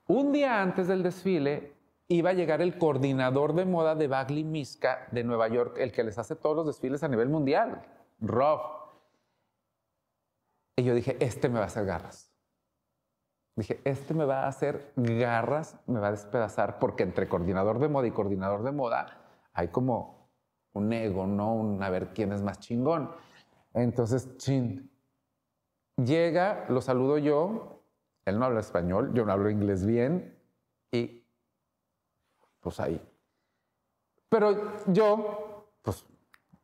S1: Un día antes del desfile iba a llegar el coordinador de moda de Bagley Miska de Nueva York, el que les hace todos los desfiles a nivel mundial, Rob. Y yo dije, este me va a hacer garras dije, este me va a hacer garras, me va a despedazar, porque entre coordinador de moda y coordinador de moda hay como un ego, ¿no? Un a ver quién es más chingón. Entonces, chin. Llega, lo saludo yo, él no habla español, yo no hablo inglés bien, y pues ahí. Pero yo, pues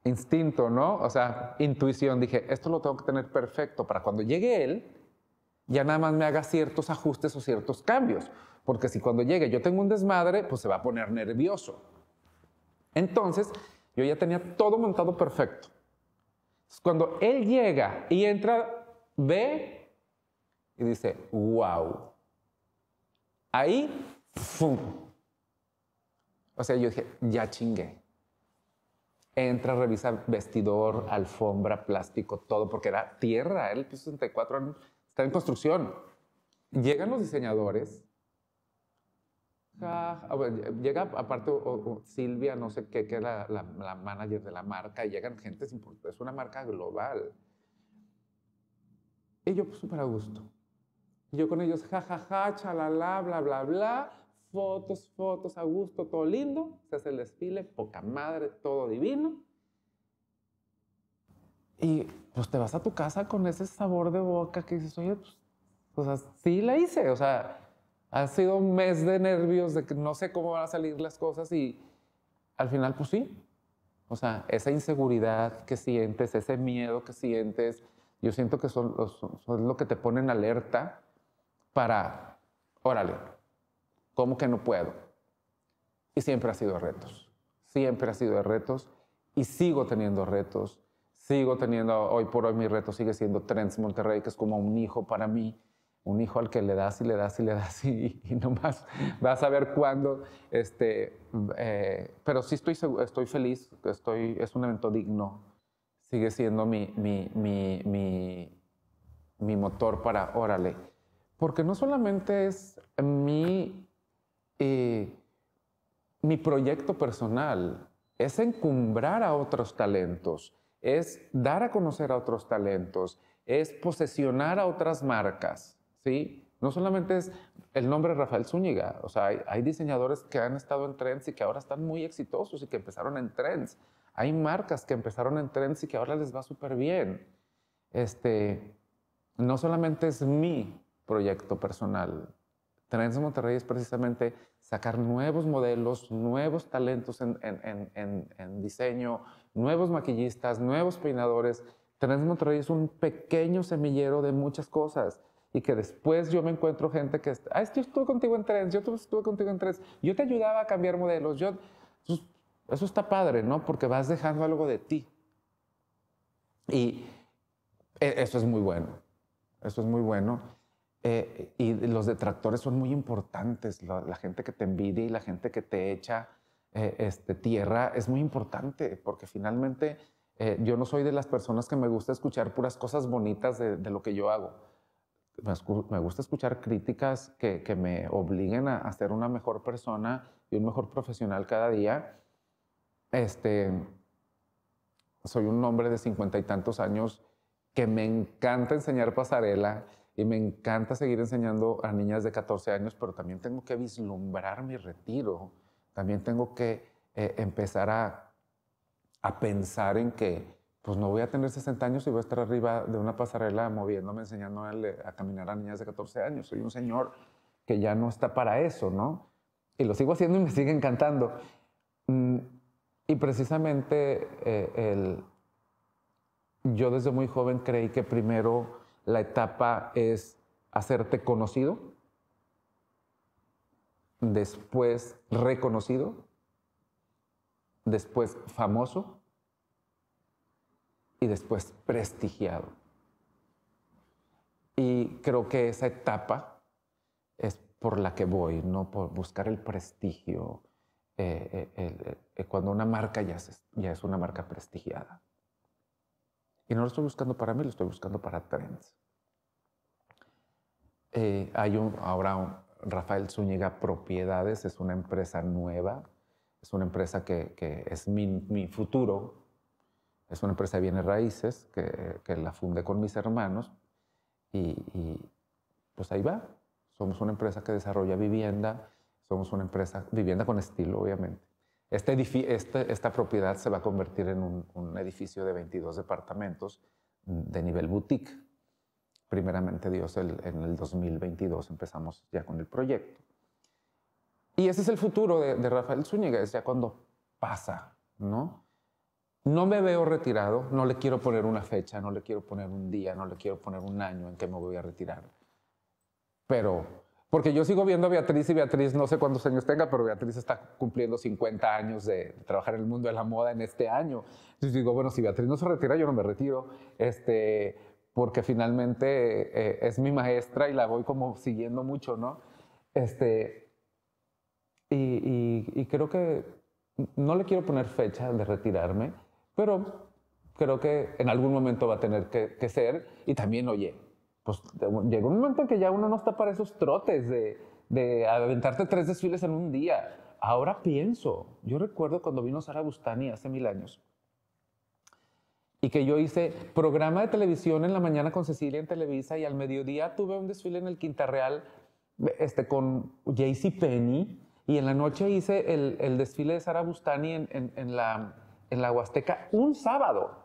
S1: instinto, ¿no? O sea, intuición, dije, esto lo tengo que tener perfecto para cuando llegue él, ya nada más me haga ciertos ajustes o ciertos cambios, porque si cuando llegue yo tengo un desmadre, pues se va a poner nervioso. Entonces, yo ya tenía todo montado perfecto. cuando él llega y entra, ve y dice, wow. Ahí, ¡fum! O sea, yo dije, ya chingué. Entra, revisa vestidor, alfombra, plástico, todo, porque era tierra, Él el piso 64, años está en construcción. Llegan los diseñadores. Ah, llega aparte Silvia, no sé qué, que es la, la, manager de la marca, y llegan gente, es una marca global. Y yo, pues, súper a gusto. yo con ellos, jajaja, ja, ja, chalala, bla, bla, bla, fotos, fotos, a gusto, todo lindo. Se hace el desfile, poca madre, todo divino. Y pues te vas a tu casa con ese sabor de boca que dices, oye, pues, pues así la hice. O sea, ha sido un mes de nervios, de que no sé cómo van a salir las cosas y al final, pues sí. O sea, esa inseguridad que sientes, ese miedo que sientes, yo siento que son, los, lo que te ponen alerta para, órale, ¿cómo que no puedo? Y siempre ha sido retos, siempre ha sido de retos y sigo teniendo retos sigo teniendo, hoy por hoy mi reto sigue siendo Trends Monterrey, que es como un hijo para mí, un hijo al que le das y le das y le das y, no *laughs* nomás vas a ver cuándo. Este, eh, pero sí estoy, estoy feliz, estoy, es un evento digno, sigue siendo mi, mi, mi, mi, motor para Órale. Porque no solamente es mi, eh, mi proyecto personal, es encumbrar a otros talentos es dar a conocer a otros talentos, es posesionar a otras marcas, ¿sí? No solamente es el nombre Rafael Zúñiga, o sea, hay, diseñadores que han estado en trends y que ahora están muy exitosos y que empezaron en trends. Hay marcas que empezaron en trends y que ahora les va súper bien. Este, no solamente es mi proyecto personal. Trends Monterrey es precisamente sacar nuevos modelos, nuevos talentos en, en, en diseño, nuevos maquillistas, nuevos peinadores. Trans Monterrey es un pequeño semillero de muchas cosas y que después yo me encuentro gente que, ah, es que yo estuve contigo en Trends, yo estuve contigo en tres, yo te ayudaba a cambiar modelos, yo... Pues, eso está padre, ¿no? Porque vas dejando algo de ti. Y e, eso es muy bueno, eso es muy bueno. Eh, y los detractores son muy importantes, la, la gente que te envidia y la gente que te echa eh, este, tierra es muy importante porque finalmente eh, yo no soy de las personas que me gusta escuchar puras cosas bonitas de, lo que yo hago. Me, gusta escuchar críticas que, me obliguen a, ser una mejor persona y un mejor profesional cada día. Este, soy un hombre de cincuenta y tantos años que me encanta enseñar pasarela y me encanta seguir enseñando a niñas de 14 años, pero también tengo que vislumbrar mi retiro también tengo que eh, empezar a, pensar en que pues no voy a tener 60 años y voy a estar arriba de una pasarela moviéndome, enseñando a, caminar a niñas de 14 años. Soy un señor que ya no está para eso, ¿no? Y lo sigo haciendo y me sigue encantando. Mm, y precisamente eh, yo desde muy joven creí que primero la etapa es hacerte conocido, después reconocido, después famoso y después prestigiado. Y creo que esa etapa es por la que voy, no por buscar el prestigio. Eh, eh, eh, cuando una marca ya, ya es una marca prestigiada. Y no lo estoy buscando para mí, lo estoy buscando para Trends. hay un, ahora un, Rafael Zúñiga Propiedades es una empresa nueva, es una empresa que, es mi, futuro, es una empresa de bienes raíces que, la fundé con mis hermanos y, pues ahí va. Somos una empresa que desarrolla vivienda, somos una empresa, vivienda con estilo obviamente. Este este, esta propiedad se va a convertir en un, un edificio de 22 departamentos de nivel boutique primeramente Dios, en el 2022 empezamos ya con el proyecto. Y ese es el futuro de, Rafael Zúñiga, es ya cuando pasa, ¿no? No me veo retirado, no le quiero poner una fecha, no le quiero poner un día, no le quiero poner un año en que me voy a retirar. Pero, porque yo sigo viendo a Beatriz y Beatriz, no sé cuántos años tenga, pero Beatriz está cumpliendo 50 años de trabajar en el mundo de la moda en este año. Entonces digo, bueno, si Beatriz no se retira, yo no me retiro. Este, porque finalmente eh, es mi maestra y la voy como siguiendo mucho, ¿no? Este, y, creo que no le quiero poner fecha de retirarme, pero creo que en algún momento va a tener que, ser. Y también, oye, pues llegó un momento en que ya uno no está para esos trotes de, de aventarte tres desfiles en un día. Ahora pienso, yo recuerdo cuando vino Sara Bustani hace mil años, y que yo hice programa de televisión en la mañana con Cecilia en Televisa y al mediodía tuve un desfile en el Quinta Real este, con JC Penny y en la noche hice el, desfile de Sara Bustani en, la, en la Huasteca un sábado.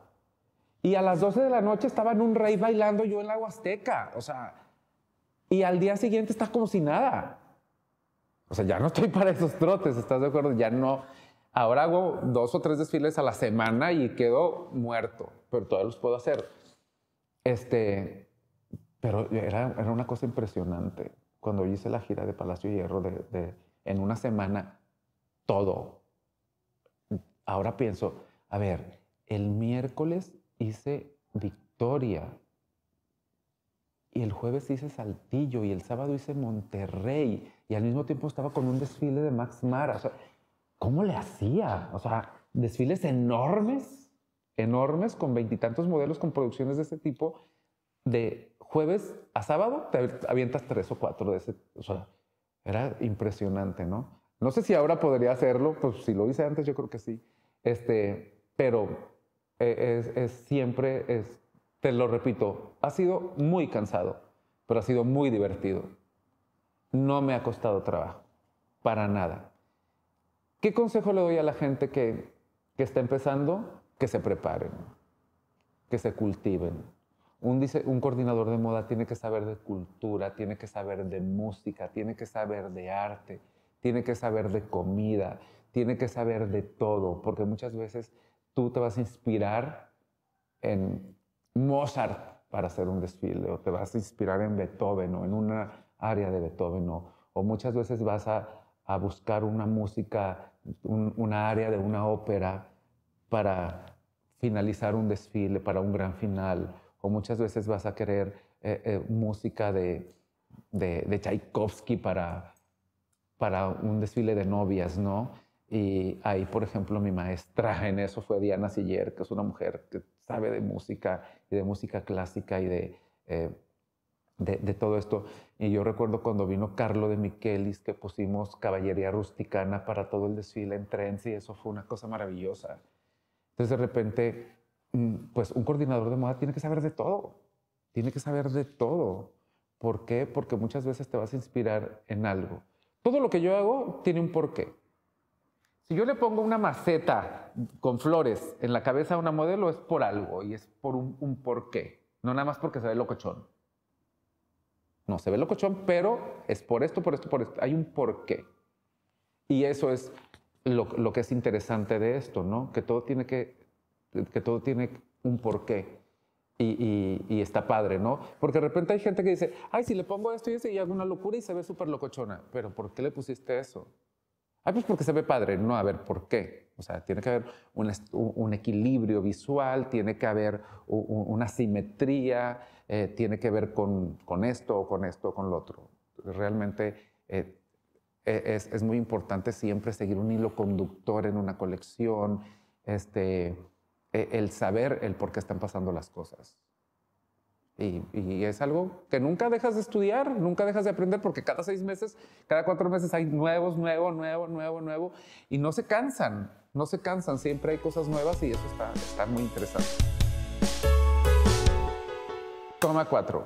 S1: Y a las 12 de la noche estaba en un rey bailando yo en la Huasteca. O sea, y al día siguiente estás como si nada. O sea, ya no estoy para esos trotes, ¿estás de acuerdo? Ya no, Ahora hago dos o tres desfiles a la semana y quedo muerto, pero todavía los puedo hacer. Este, pero era, era una cosa impresionante. Cuando hice la gira de Palacio Hierro, de, en una semana, todo. Ahora pienso, a ver, el miércoles hice Victoria, y el jueves hice Saltillo y el sábado hice Monterrey y al mismo tiempo estaba con un desfile de Max Mara. ¿Cómo le hacía? O sea, desfiles enormes, enormes, con veintitantos modelos, con producciones de ese tipo, de jueves a sábado te avientas tres o cuatro de ese. O sea, era impresionante, ¿no? No sé si ahora podría hacerlo, pues si lo hice antes yo creo que sí. Este, pero e-, es, es siempre, es, te lo repito, ha sido muy cansado, pero ha sido muy divertido. No me ha costado trabajo, para nada. ¿Qué consejo le doy a la gente que, que está empezando? Que se preparen, que se cultiven. Un, dice, un coordinador de moda tiene que saber de cultura, tiene que saber de música, tiene que saber de arte, tiene que saber de comida, tiene que saber de todo, porque muchas veces tú te vas a inspirar en Mozart para hacer un desfile, o te vas a inspirar en Beethoven o en una área de Beethoven, o muchas veces vas a a buscar una música, una área de una ópera para finalizar un desfile, para un gran final. O muchas veces vas a querer eh, eh, música de, de, Tchaikovsky para, para un desfile de novias, ¿no? Y ahí, por ejemplo, mi maestra en eso fue Diana Siller, que es una mujer que sabe de música y de música clásica y de eh, de, todo esto. Y yo recuerdo cuando vino Carlo de Michelis que pusimos caballería rusticana para todo el desfile en Trens y eso fue una cosa maravillosa. Entonces de repente, mm, pues un coordinador de moda tiene que saber de todo, tiene que saber de todo. ¿Por qué? Porque muchas veces te vas a inspirar en algo. Todo lo que yo hago tiene un porqué. Si yo le pongo una maceta con flores en la cabeza a una modelo es por algo y es por un, un porqué, no nada más porque se ve locochón no se ve locochón, pero es por esto, por esto, por esto. Hay un porqué. Y eso es lo, que es interesante de esto, ¿no? Que todo tiene que, que todo tiene un porqué. Y, y, está padre, ¿no? Porque de repente hay gente que dice, ay, si le pongo esto y eso y hago una locura y se ve súper locochona. Pero ¿por qué le pusiste eso? Ay, pues porque se ve padre. No, a ver, ¿por qué? O sea, tiene que haber un equilibrio visual, tiene que haber una simetría, eh, tiene que ver con, esto o con esto o con lo otro. Realmente eh, e, es, muy importante siempre seguir un hilo conductor en una colección, este, e, el saber el por qué están pasando las cosas. Y, es algo que nunca dejas de estudiar, nunca dejas de aprender, porque cada seis meses, cada cuatro meses hay nuevos, nuevo, nuevo, nuevo, nuevo, y no se cansan, no se cansan, siempre hay cosas nuevas y eso está muy interesante. Toma cuatro.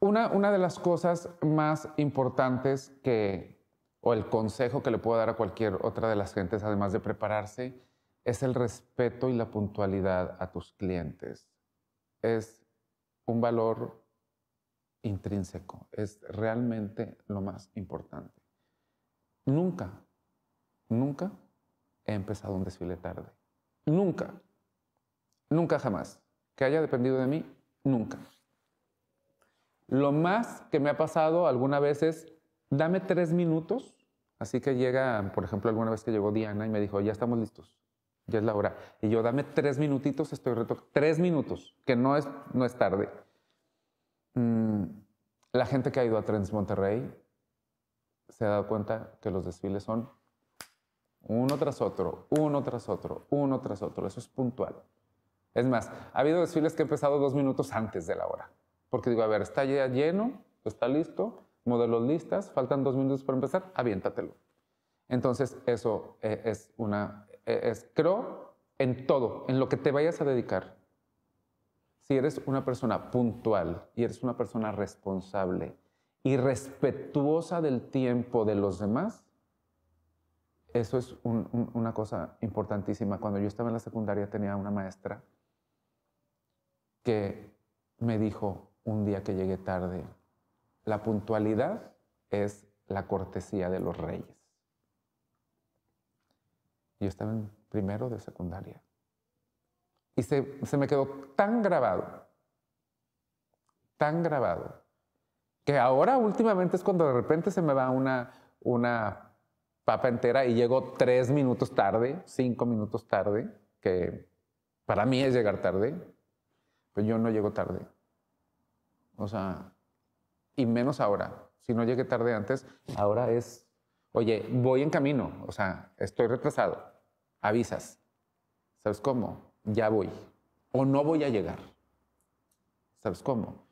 S1: Una, una de las cosas más importantes que, o el consejo que le puedo dar a cualquier otra de las gentes, además de prepararse, es el respeto y la puntualidad a tus clientes. Es un valor intrínseco, es realmente lo más importante. Nunca, nunca he empezado un desfile tarde. Nunca, nunca jamás que haya dependido de mí, nunca. Lo más que me ha pasado alguna vez es, dame tres minutos. Así que llega, por ejemplo, alguna vez que llegó Diana y me dijo, ya estamos listos, ya es la hora. Y yo, dame tres minutitos, estoy reto, Tres minutos, que no es, no es tarde. Mm, la gente que ha ido a Trends Monterrey se ha dado cuenta que los desfiles son uno tras otro, uno tras otro, uno tras otro. Eso es puntual. Es más, ha habido desfiles que he empezado dos minutos antes de la hora. Porque digo, a ver, está ya lleno, está listo, modelos listas, faltan dos minutos para empezar, aviéntatelo. Entonces, eso eh, es una, eh, es, creo, en todo, en lo que te vayas a dedicar. Si eres una persona puntual y eres una persona responsable y respetuosa del tiempo de los demás, eso es una cosa importantísima. Cuando yo estaba en la secundaria tenía una maestra que me dijo un día que llegué tarde, la puntualidad es la cortesía de los reyes. Yo estaba en primero de secundaria. Y se, me quedó tan grabado, tan grabado, que ahora últimamente es cuando de repente se me va una, una papa entera y llego tres minutos tarde, cinco minutos tarde, que para mí es llegar tarde, pero pues yo no llego tarde. O sea, y menos ahora. Si no llegué tarde antes, ahora es, oye, voy en camino, o sea, estoy retrasado, avisas. ¿Sabes cómo? Ya voy. O no voy a llegar. ¿Sabes cómo?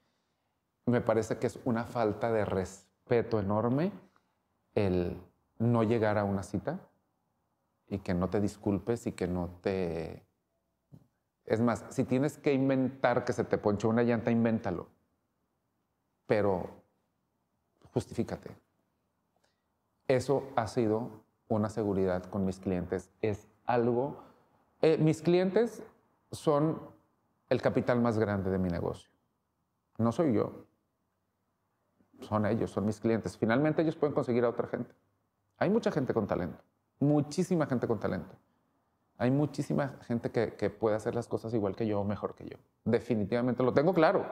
S1: Me parece que es una falta de respeto enorme el no llegar a una cita y que no te disculpes y que no te es más, si tienes que inventar que se te ponchó una llanta, invéntalo. Pero justifícate. Eso ha sido una seguridad con mis clientes. Es algo... Eh, mis clientes son el capital más grande de mi negocio. No soy yo. Son ellos, son mis clientes. Finalmente ellos pueden conseguir a otra gente. Hay mucha gente con talento. Muchísima gente con talento. Hay muchísima gente que, puede hacer las cosas igual que yo o mejor que yo. Definitivamente lo tengo claro.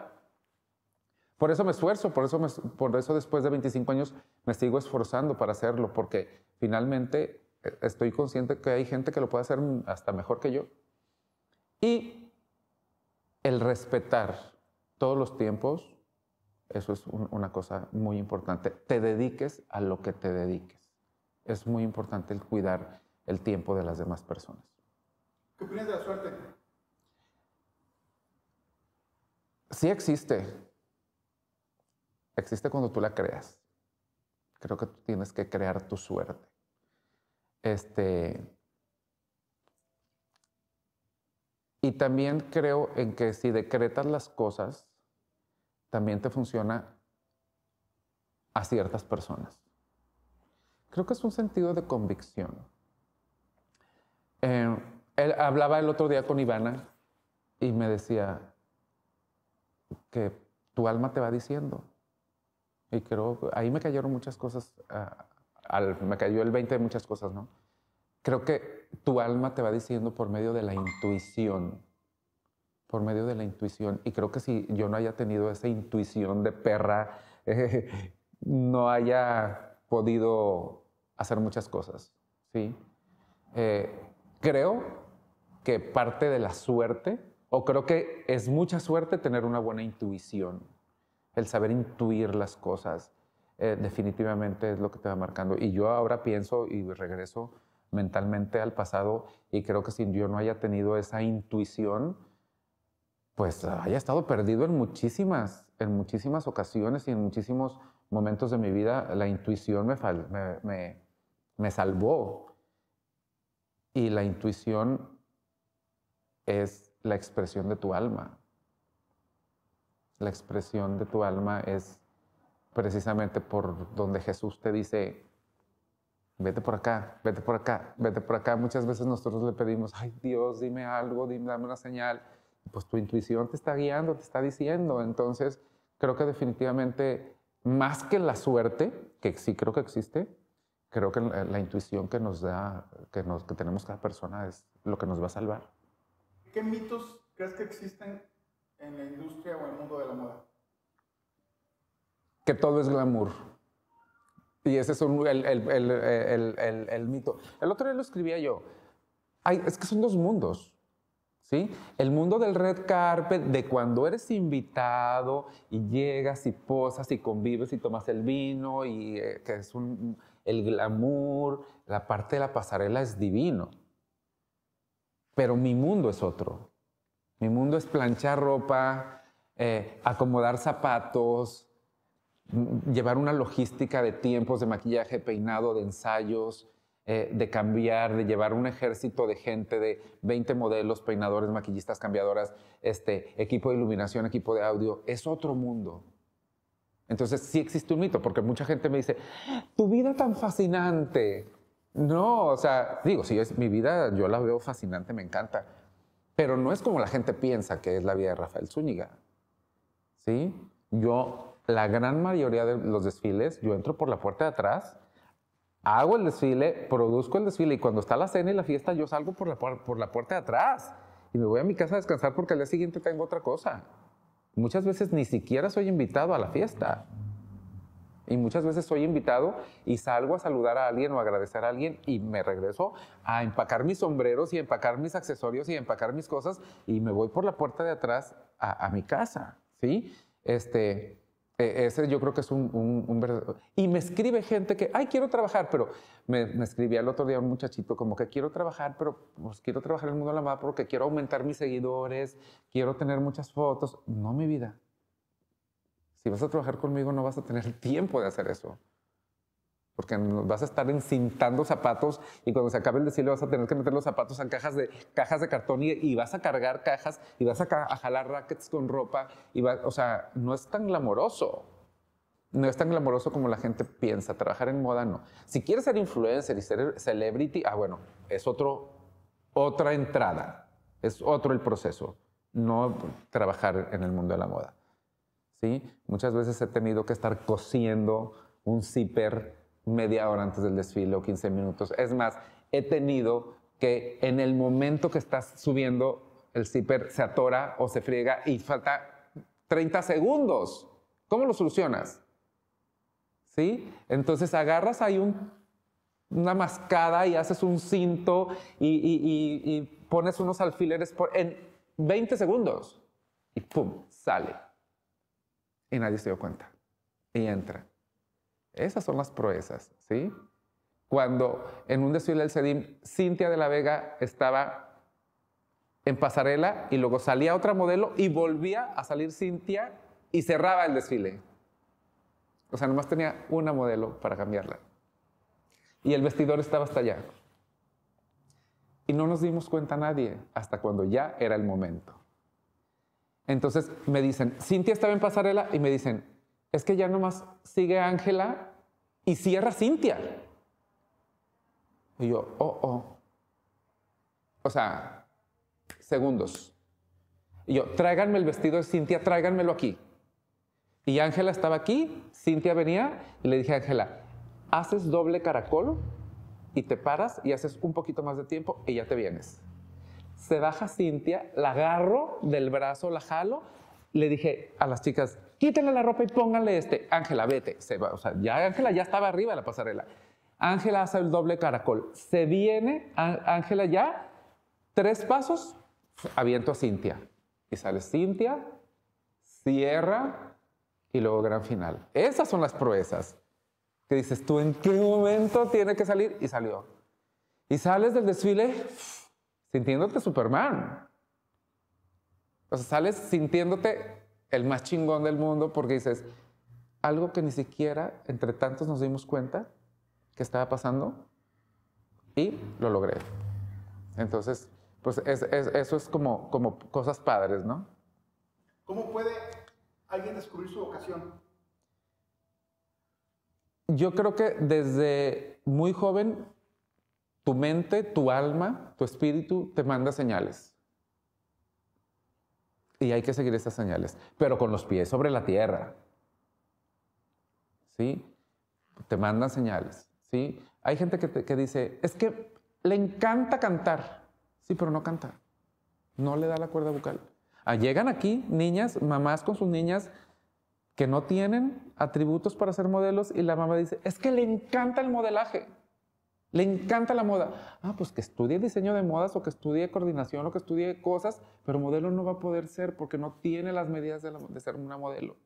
S1: Por eso me esfuerzo, por eso, me, por después de 25 años me sigo esforzando para hacerlo, porque finalmente eh, estoy consciente que hay gente que lo puede hacer hasta mejor que yo. Y el respetar todos los tiempos, eso es una cosa muy importante. Te dediques a lo que te dediques. Es muy importante el cuidar el tiempo de las demás personas. ¿Qué opinas de la suerte? Sí existe. Existe cuando tú la creas. Creo que tú tienes que crear tu suerte. Este, y también creo en que si decretas las cosas, también te funciona a ciertas personas. Creo que es un sentido de convicción. Em, él, hablaba el otro día con Ivana y me decía que tu alma te va diciendo. Y creo, ahí me cayeron muchas cosas, ah, me cayó el 20 de muchas cosas, ¿no? Creo que tu alma te va diciendo por medio de la intuición, por medio de la intuición. Y creo que si yo no haya tenido esa intuición de perra, *laughs* no haya podido hacer muchas cosas, ¿sí? Eh, creo que parte de la suerte, o creo que es mucha suerte tener una buena intuición, el saber intuir las cosas, eh, definitivamente es lo que te va marcando. Y yo ahora pienso y regreso mentalmente al pasado y creo que si yo no haya tenido esa intuición, pues haya estado perdido en muchísimas, en muchísimas ocasiones y en muchísimos momentos de mi vida. La intuición me, me salvó y la intuición es la expresión de tu alma. La expresión de tu alma es precisamente por donde Jesús te dice, vete por acá, vete por acá, vete por acá. Muchas veces nosotros le pedimos, ay Dios, dime algo, dime, dame una señal. Pues tu intuición te está guiando, te está diciendo. Entonces, creo que definitivamente, más que la suerte, que sí creo que existe, creo que la, intuición que nos da, que, nos, que tenemos cada persona es lo que nos va a salvar. ¿Qué mitos crees que existen en la industria o en el mundo de la moda? Que todo es glamour. Y ese es el, el, el, mito. El otro día lo escribía yo. Ay, es que son dos mundos. ¿Sí? El mundo del red carpet, de cuando eres invitado y llegas y posas y convives y tomas el vino y eh, que es un, el glamour, la parte de la pasarela es divino. Pero mi mundo es otro. Mi mundo es planchar ropa, eh, acomodar zapatos, mm, llevar una logística de tiempos de maquillaje, peinado, de ensayos, eh, de cambiar, de llevar un ejército de gente, de 20 modelos, peinadores, maquillistas, cambiadoras, este, equipo de iluminación, equipo de audio. Es otro mundo. Entonces sí existe un mito, porque mucha gente me dice, tu vida tan fascinante. No, o sea, digo, si es mi vida, yo la veo fascinante, me encanta. Pero no es como la gente piensa que es la vida de Rafael Zúñiga. ¿Sí? Yo, la gran mayoría de los desfiles, yo entro por la puerta de atrás, hago el desfile, produzco el desfile y cuando está la cena y la fiesta, yo salgo por la, por la puerta de atrás y me voy a mi casa a descansar porque al día siguiente tengo otra cosa. Muchas veces ni siquiera soy invitado a la fiesta. Y muchas veces soy invitado y salgo a saludar a alguien o agradecer a alguien y me regreso a empacar mis sombreros y empacar mis accesorios y empacar mis cosas y me voy por la puerta de atrás a, a mi casa, ¿sí? Este, e, ese yo creo que es un, verdadero... Y me escribe gente que, ay, quiero trabajar, pero me, me escribía el otro día un muchachito como que quiero trabajar, pero pues, quiero trabajar en el mundo de la moda porque quiero aumentar mis seguidores, quiero tener muchas fotos. No, mi vida. Si vas a trabajar conmigo no vas a tener tiempo de hacer eso porque vas a estar encintando zapatos y cuando se acabe el desfile vas a tener que meter los zapatos en cajas de, cajas de cartón y, vas a cargar cajas y vas a, jalar rackets con ropa. Y va, o sea, no es tan glamoroso. No es tan glamoroso como la gente piensa. Trabajar en moda no. Si quieres ser influencer y ser celebrity, ah, bueno, es otro, otra entrada. Es otro el proceso. No trabajar en el mundo de la moda. ¿Sí? Muchas veces he tenido que estar cosiendo un zipper media hora antes del desfile o 15 minutos. Es más, he tenido que en el momento que estás subiendo, el zipper se atora o se friega y falta 30 segundos. ¿Cómo lo solucionas? ¿Sí? Entonces agarras ahí un, una mascada y haces un cinto y, y pones unos alfileres por, en 20 segundos y ¡pum! sale. Y nadie se dio cuenta. Y entra. Esas son las proezas, ¿sí? Cuando en un desfile del CEDIM, Cintia de la Vega estaba en pasarela y luego salía otra modelo y volvía a salir Cintia y cerraba el desfile. O sea, nomás tenía una modelo para cambiarla. Y el vestidor estaba hasta allá. Y no nos dimos cuenta nadie hasta cuando ya era el momento. Entonces me dicen, Cintia estaba en pasarela y me dicen, es que ya nomás sigue Ángela y cierra Cintia. Y yo, oh, oh. O sea, segundos. Y yo, tráiganme el vestido de Cintia, tráiganmelo aquí. Y Ángela estaba aquí, Cintia venía y le dije a Ángela, haces doble caracol y te paras y haces un poquito más de tiempo y ya te vienes. Se baja Cintia, la agarro del brazo, la jalo le dije a las chicas, quítenle la ropa y pónganle este. Ángela, vete. Se va. O sea, ya Ángela ya estaba arriba de la pasarela. Ángela hace el doble caracol. Se viene, Ángela ya, tres pasos, aviento a Cintia. Y sale Cintia, cierra y luego gran final. Esas son las proezas. Que dices tú, ¿en qué momento tiene que salir? Y salió. Y sales del desfile sintiéndote Superman. O sea, sales sintiéndote el más chingón del mundo porque dices, algo que ni siquiera entre tantos nos dimos cuenta que estaba pasando y lo logré. Entonces, pues eso es como, como cosas padres, ¿no? ¿Cómo puede alguien descubrir su vocación? Yo creo que desde muy joven, tu mente, tu alma, tu espíritu te manda señales. Y hay que seguir estas señales, pero con los pies sobre la tierra. ¿Sí? Te mandan señales. ¿Sí? Hay gente que, dice, es que le encanta cantar. Sí, pero no canta. No le da la cuerda vocal. Ah, llegan aquí niñas, mamás con sus niñas que no tienen atributos para ser modelos y la mamá dice, es que le encanta el modelaje. Le encanta la moda. Ah, pues que estudie diseño de modas o que estudie coordinación o que estudie cosas, pero modelo no va a poder ser porque no tiene las medidas de, ser una modelo.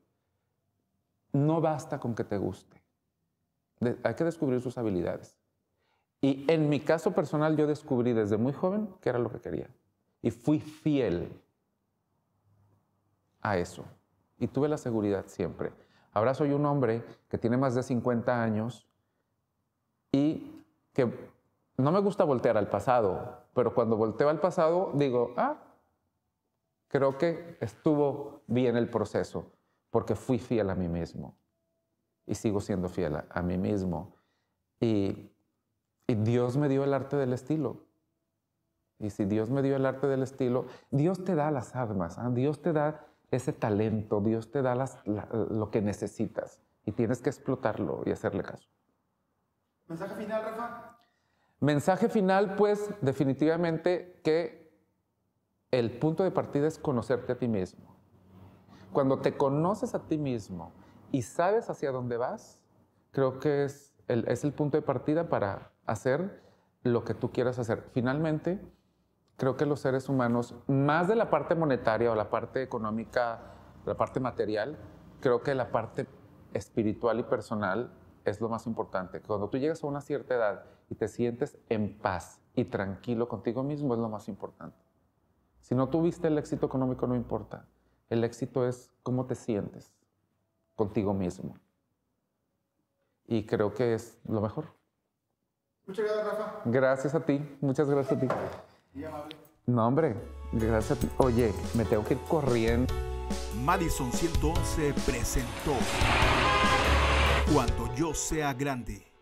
S1: No basta con que te guste. hay que descubrir sus habilidades. Y en mi caso personal yo descubrí desde muy joven que era lo que quería. Y fui fiel a eso. Y tuve la seguridad siempre. Ahora soy un hombre que tiene más de 50 años y que no me gusta voltear al pasado, pero cuando volteo al pasado digo, ah, creo que estuvo bien el proceso, porque fui fiel a mí mismo y sigo siendo fiel a, mí mismo. Y, Dios me dio el arte del estilo. Y si Dios me dio el arte del estilo, Dios te da las armas, ¿ah? Dios te da ese talento, Dios te da lo que necesitas y tienes que explotarlo y hacerle caso. ¿Mensaje final, Rafa? Mensaje final, pues definitivamente que el punto de partida es conocerte a ti mismo. Cuando te conoces a ti mismo y sabes hacia dónde vas, creo que es el, es el punto de partida para hacer lo que tú quieras hacer. Finalmente, creo que los seres humanos, más de la parte monetaria o la parte económica, la parte material, creo que la parte espiritual y personal es lo más importante. Cuando tú llegas a una cierta edad y te sientes en paz y tranquilo contigo mismo, es lo más importante. Si no tuviste el éxito económico, no importa. El éxito es cómo te sientes contigo mismo. Y creo que es lo mejor. Muchas gracias, Rafa. Gracias a ti. Muchas gracias a ti. Y amable. No, hombre. Gracias a ti. Oye, me tengo que ir corriendo. Madison 111 presentó cuando yo sea grande.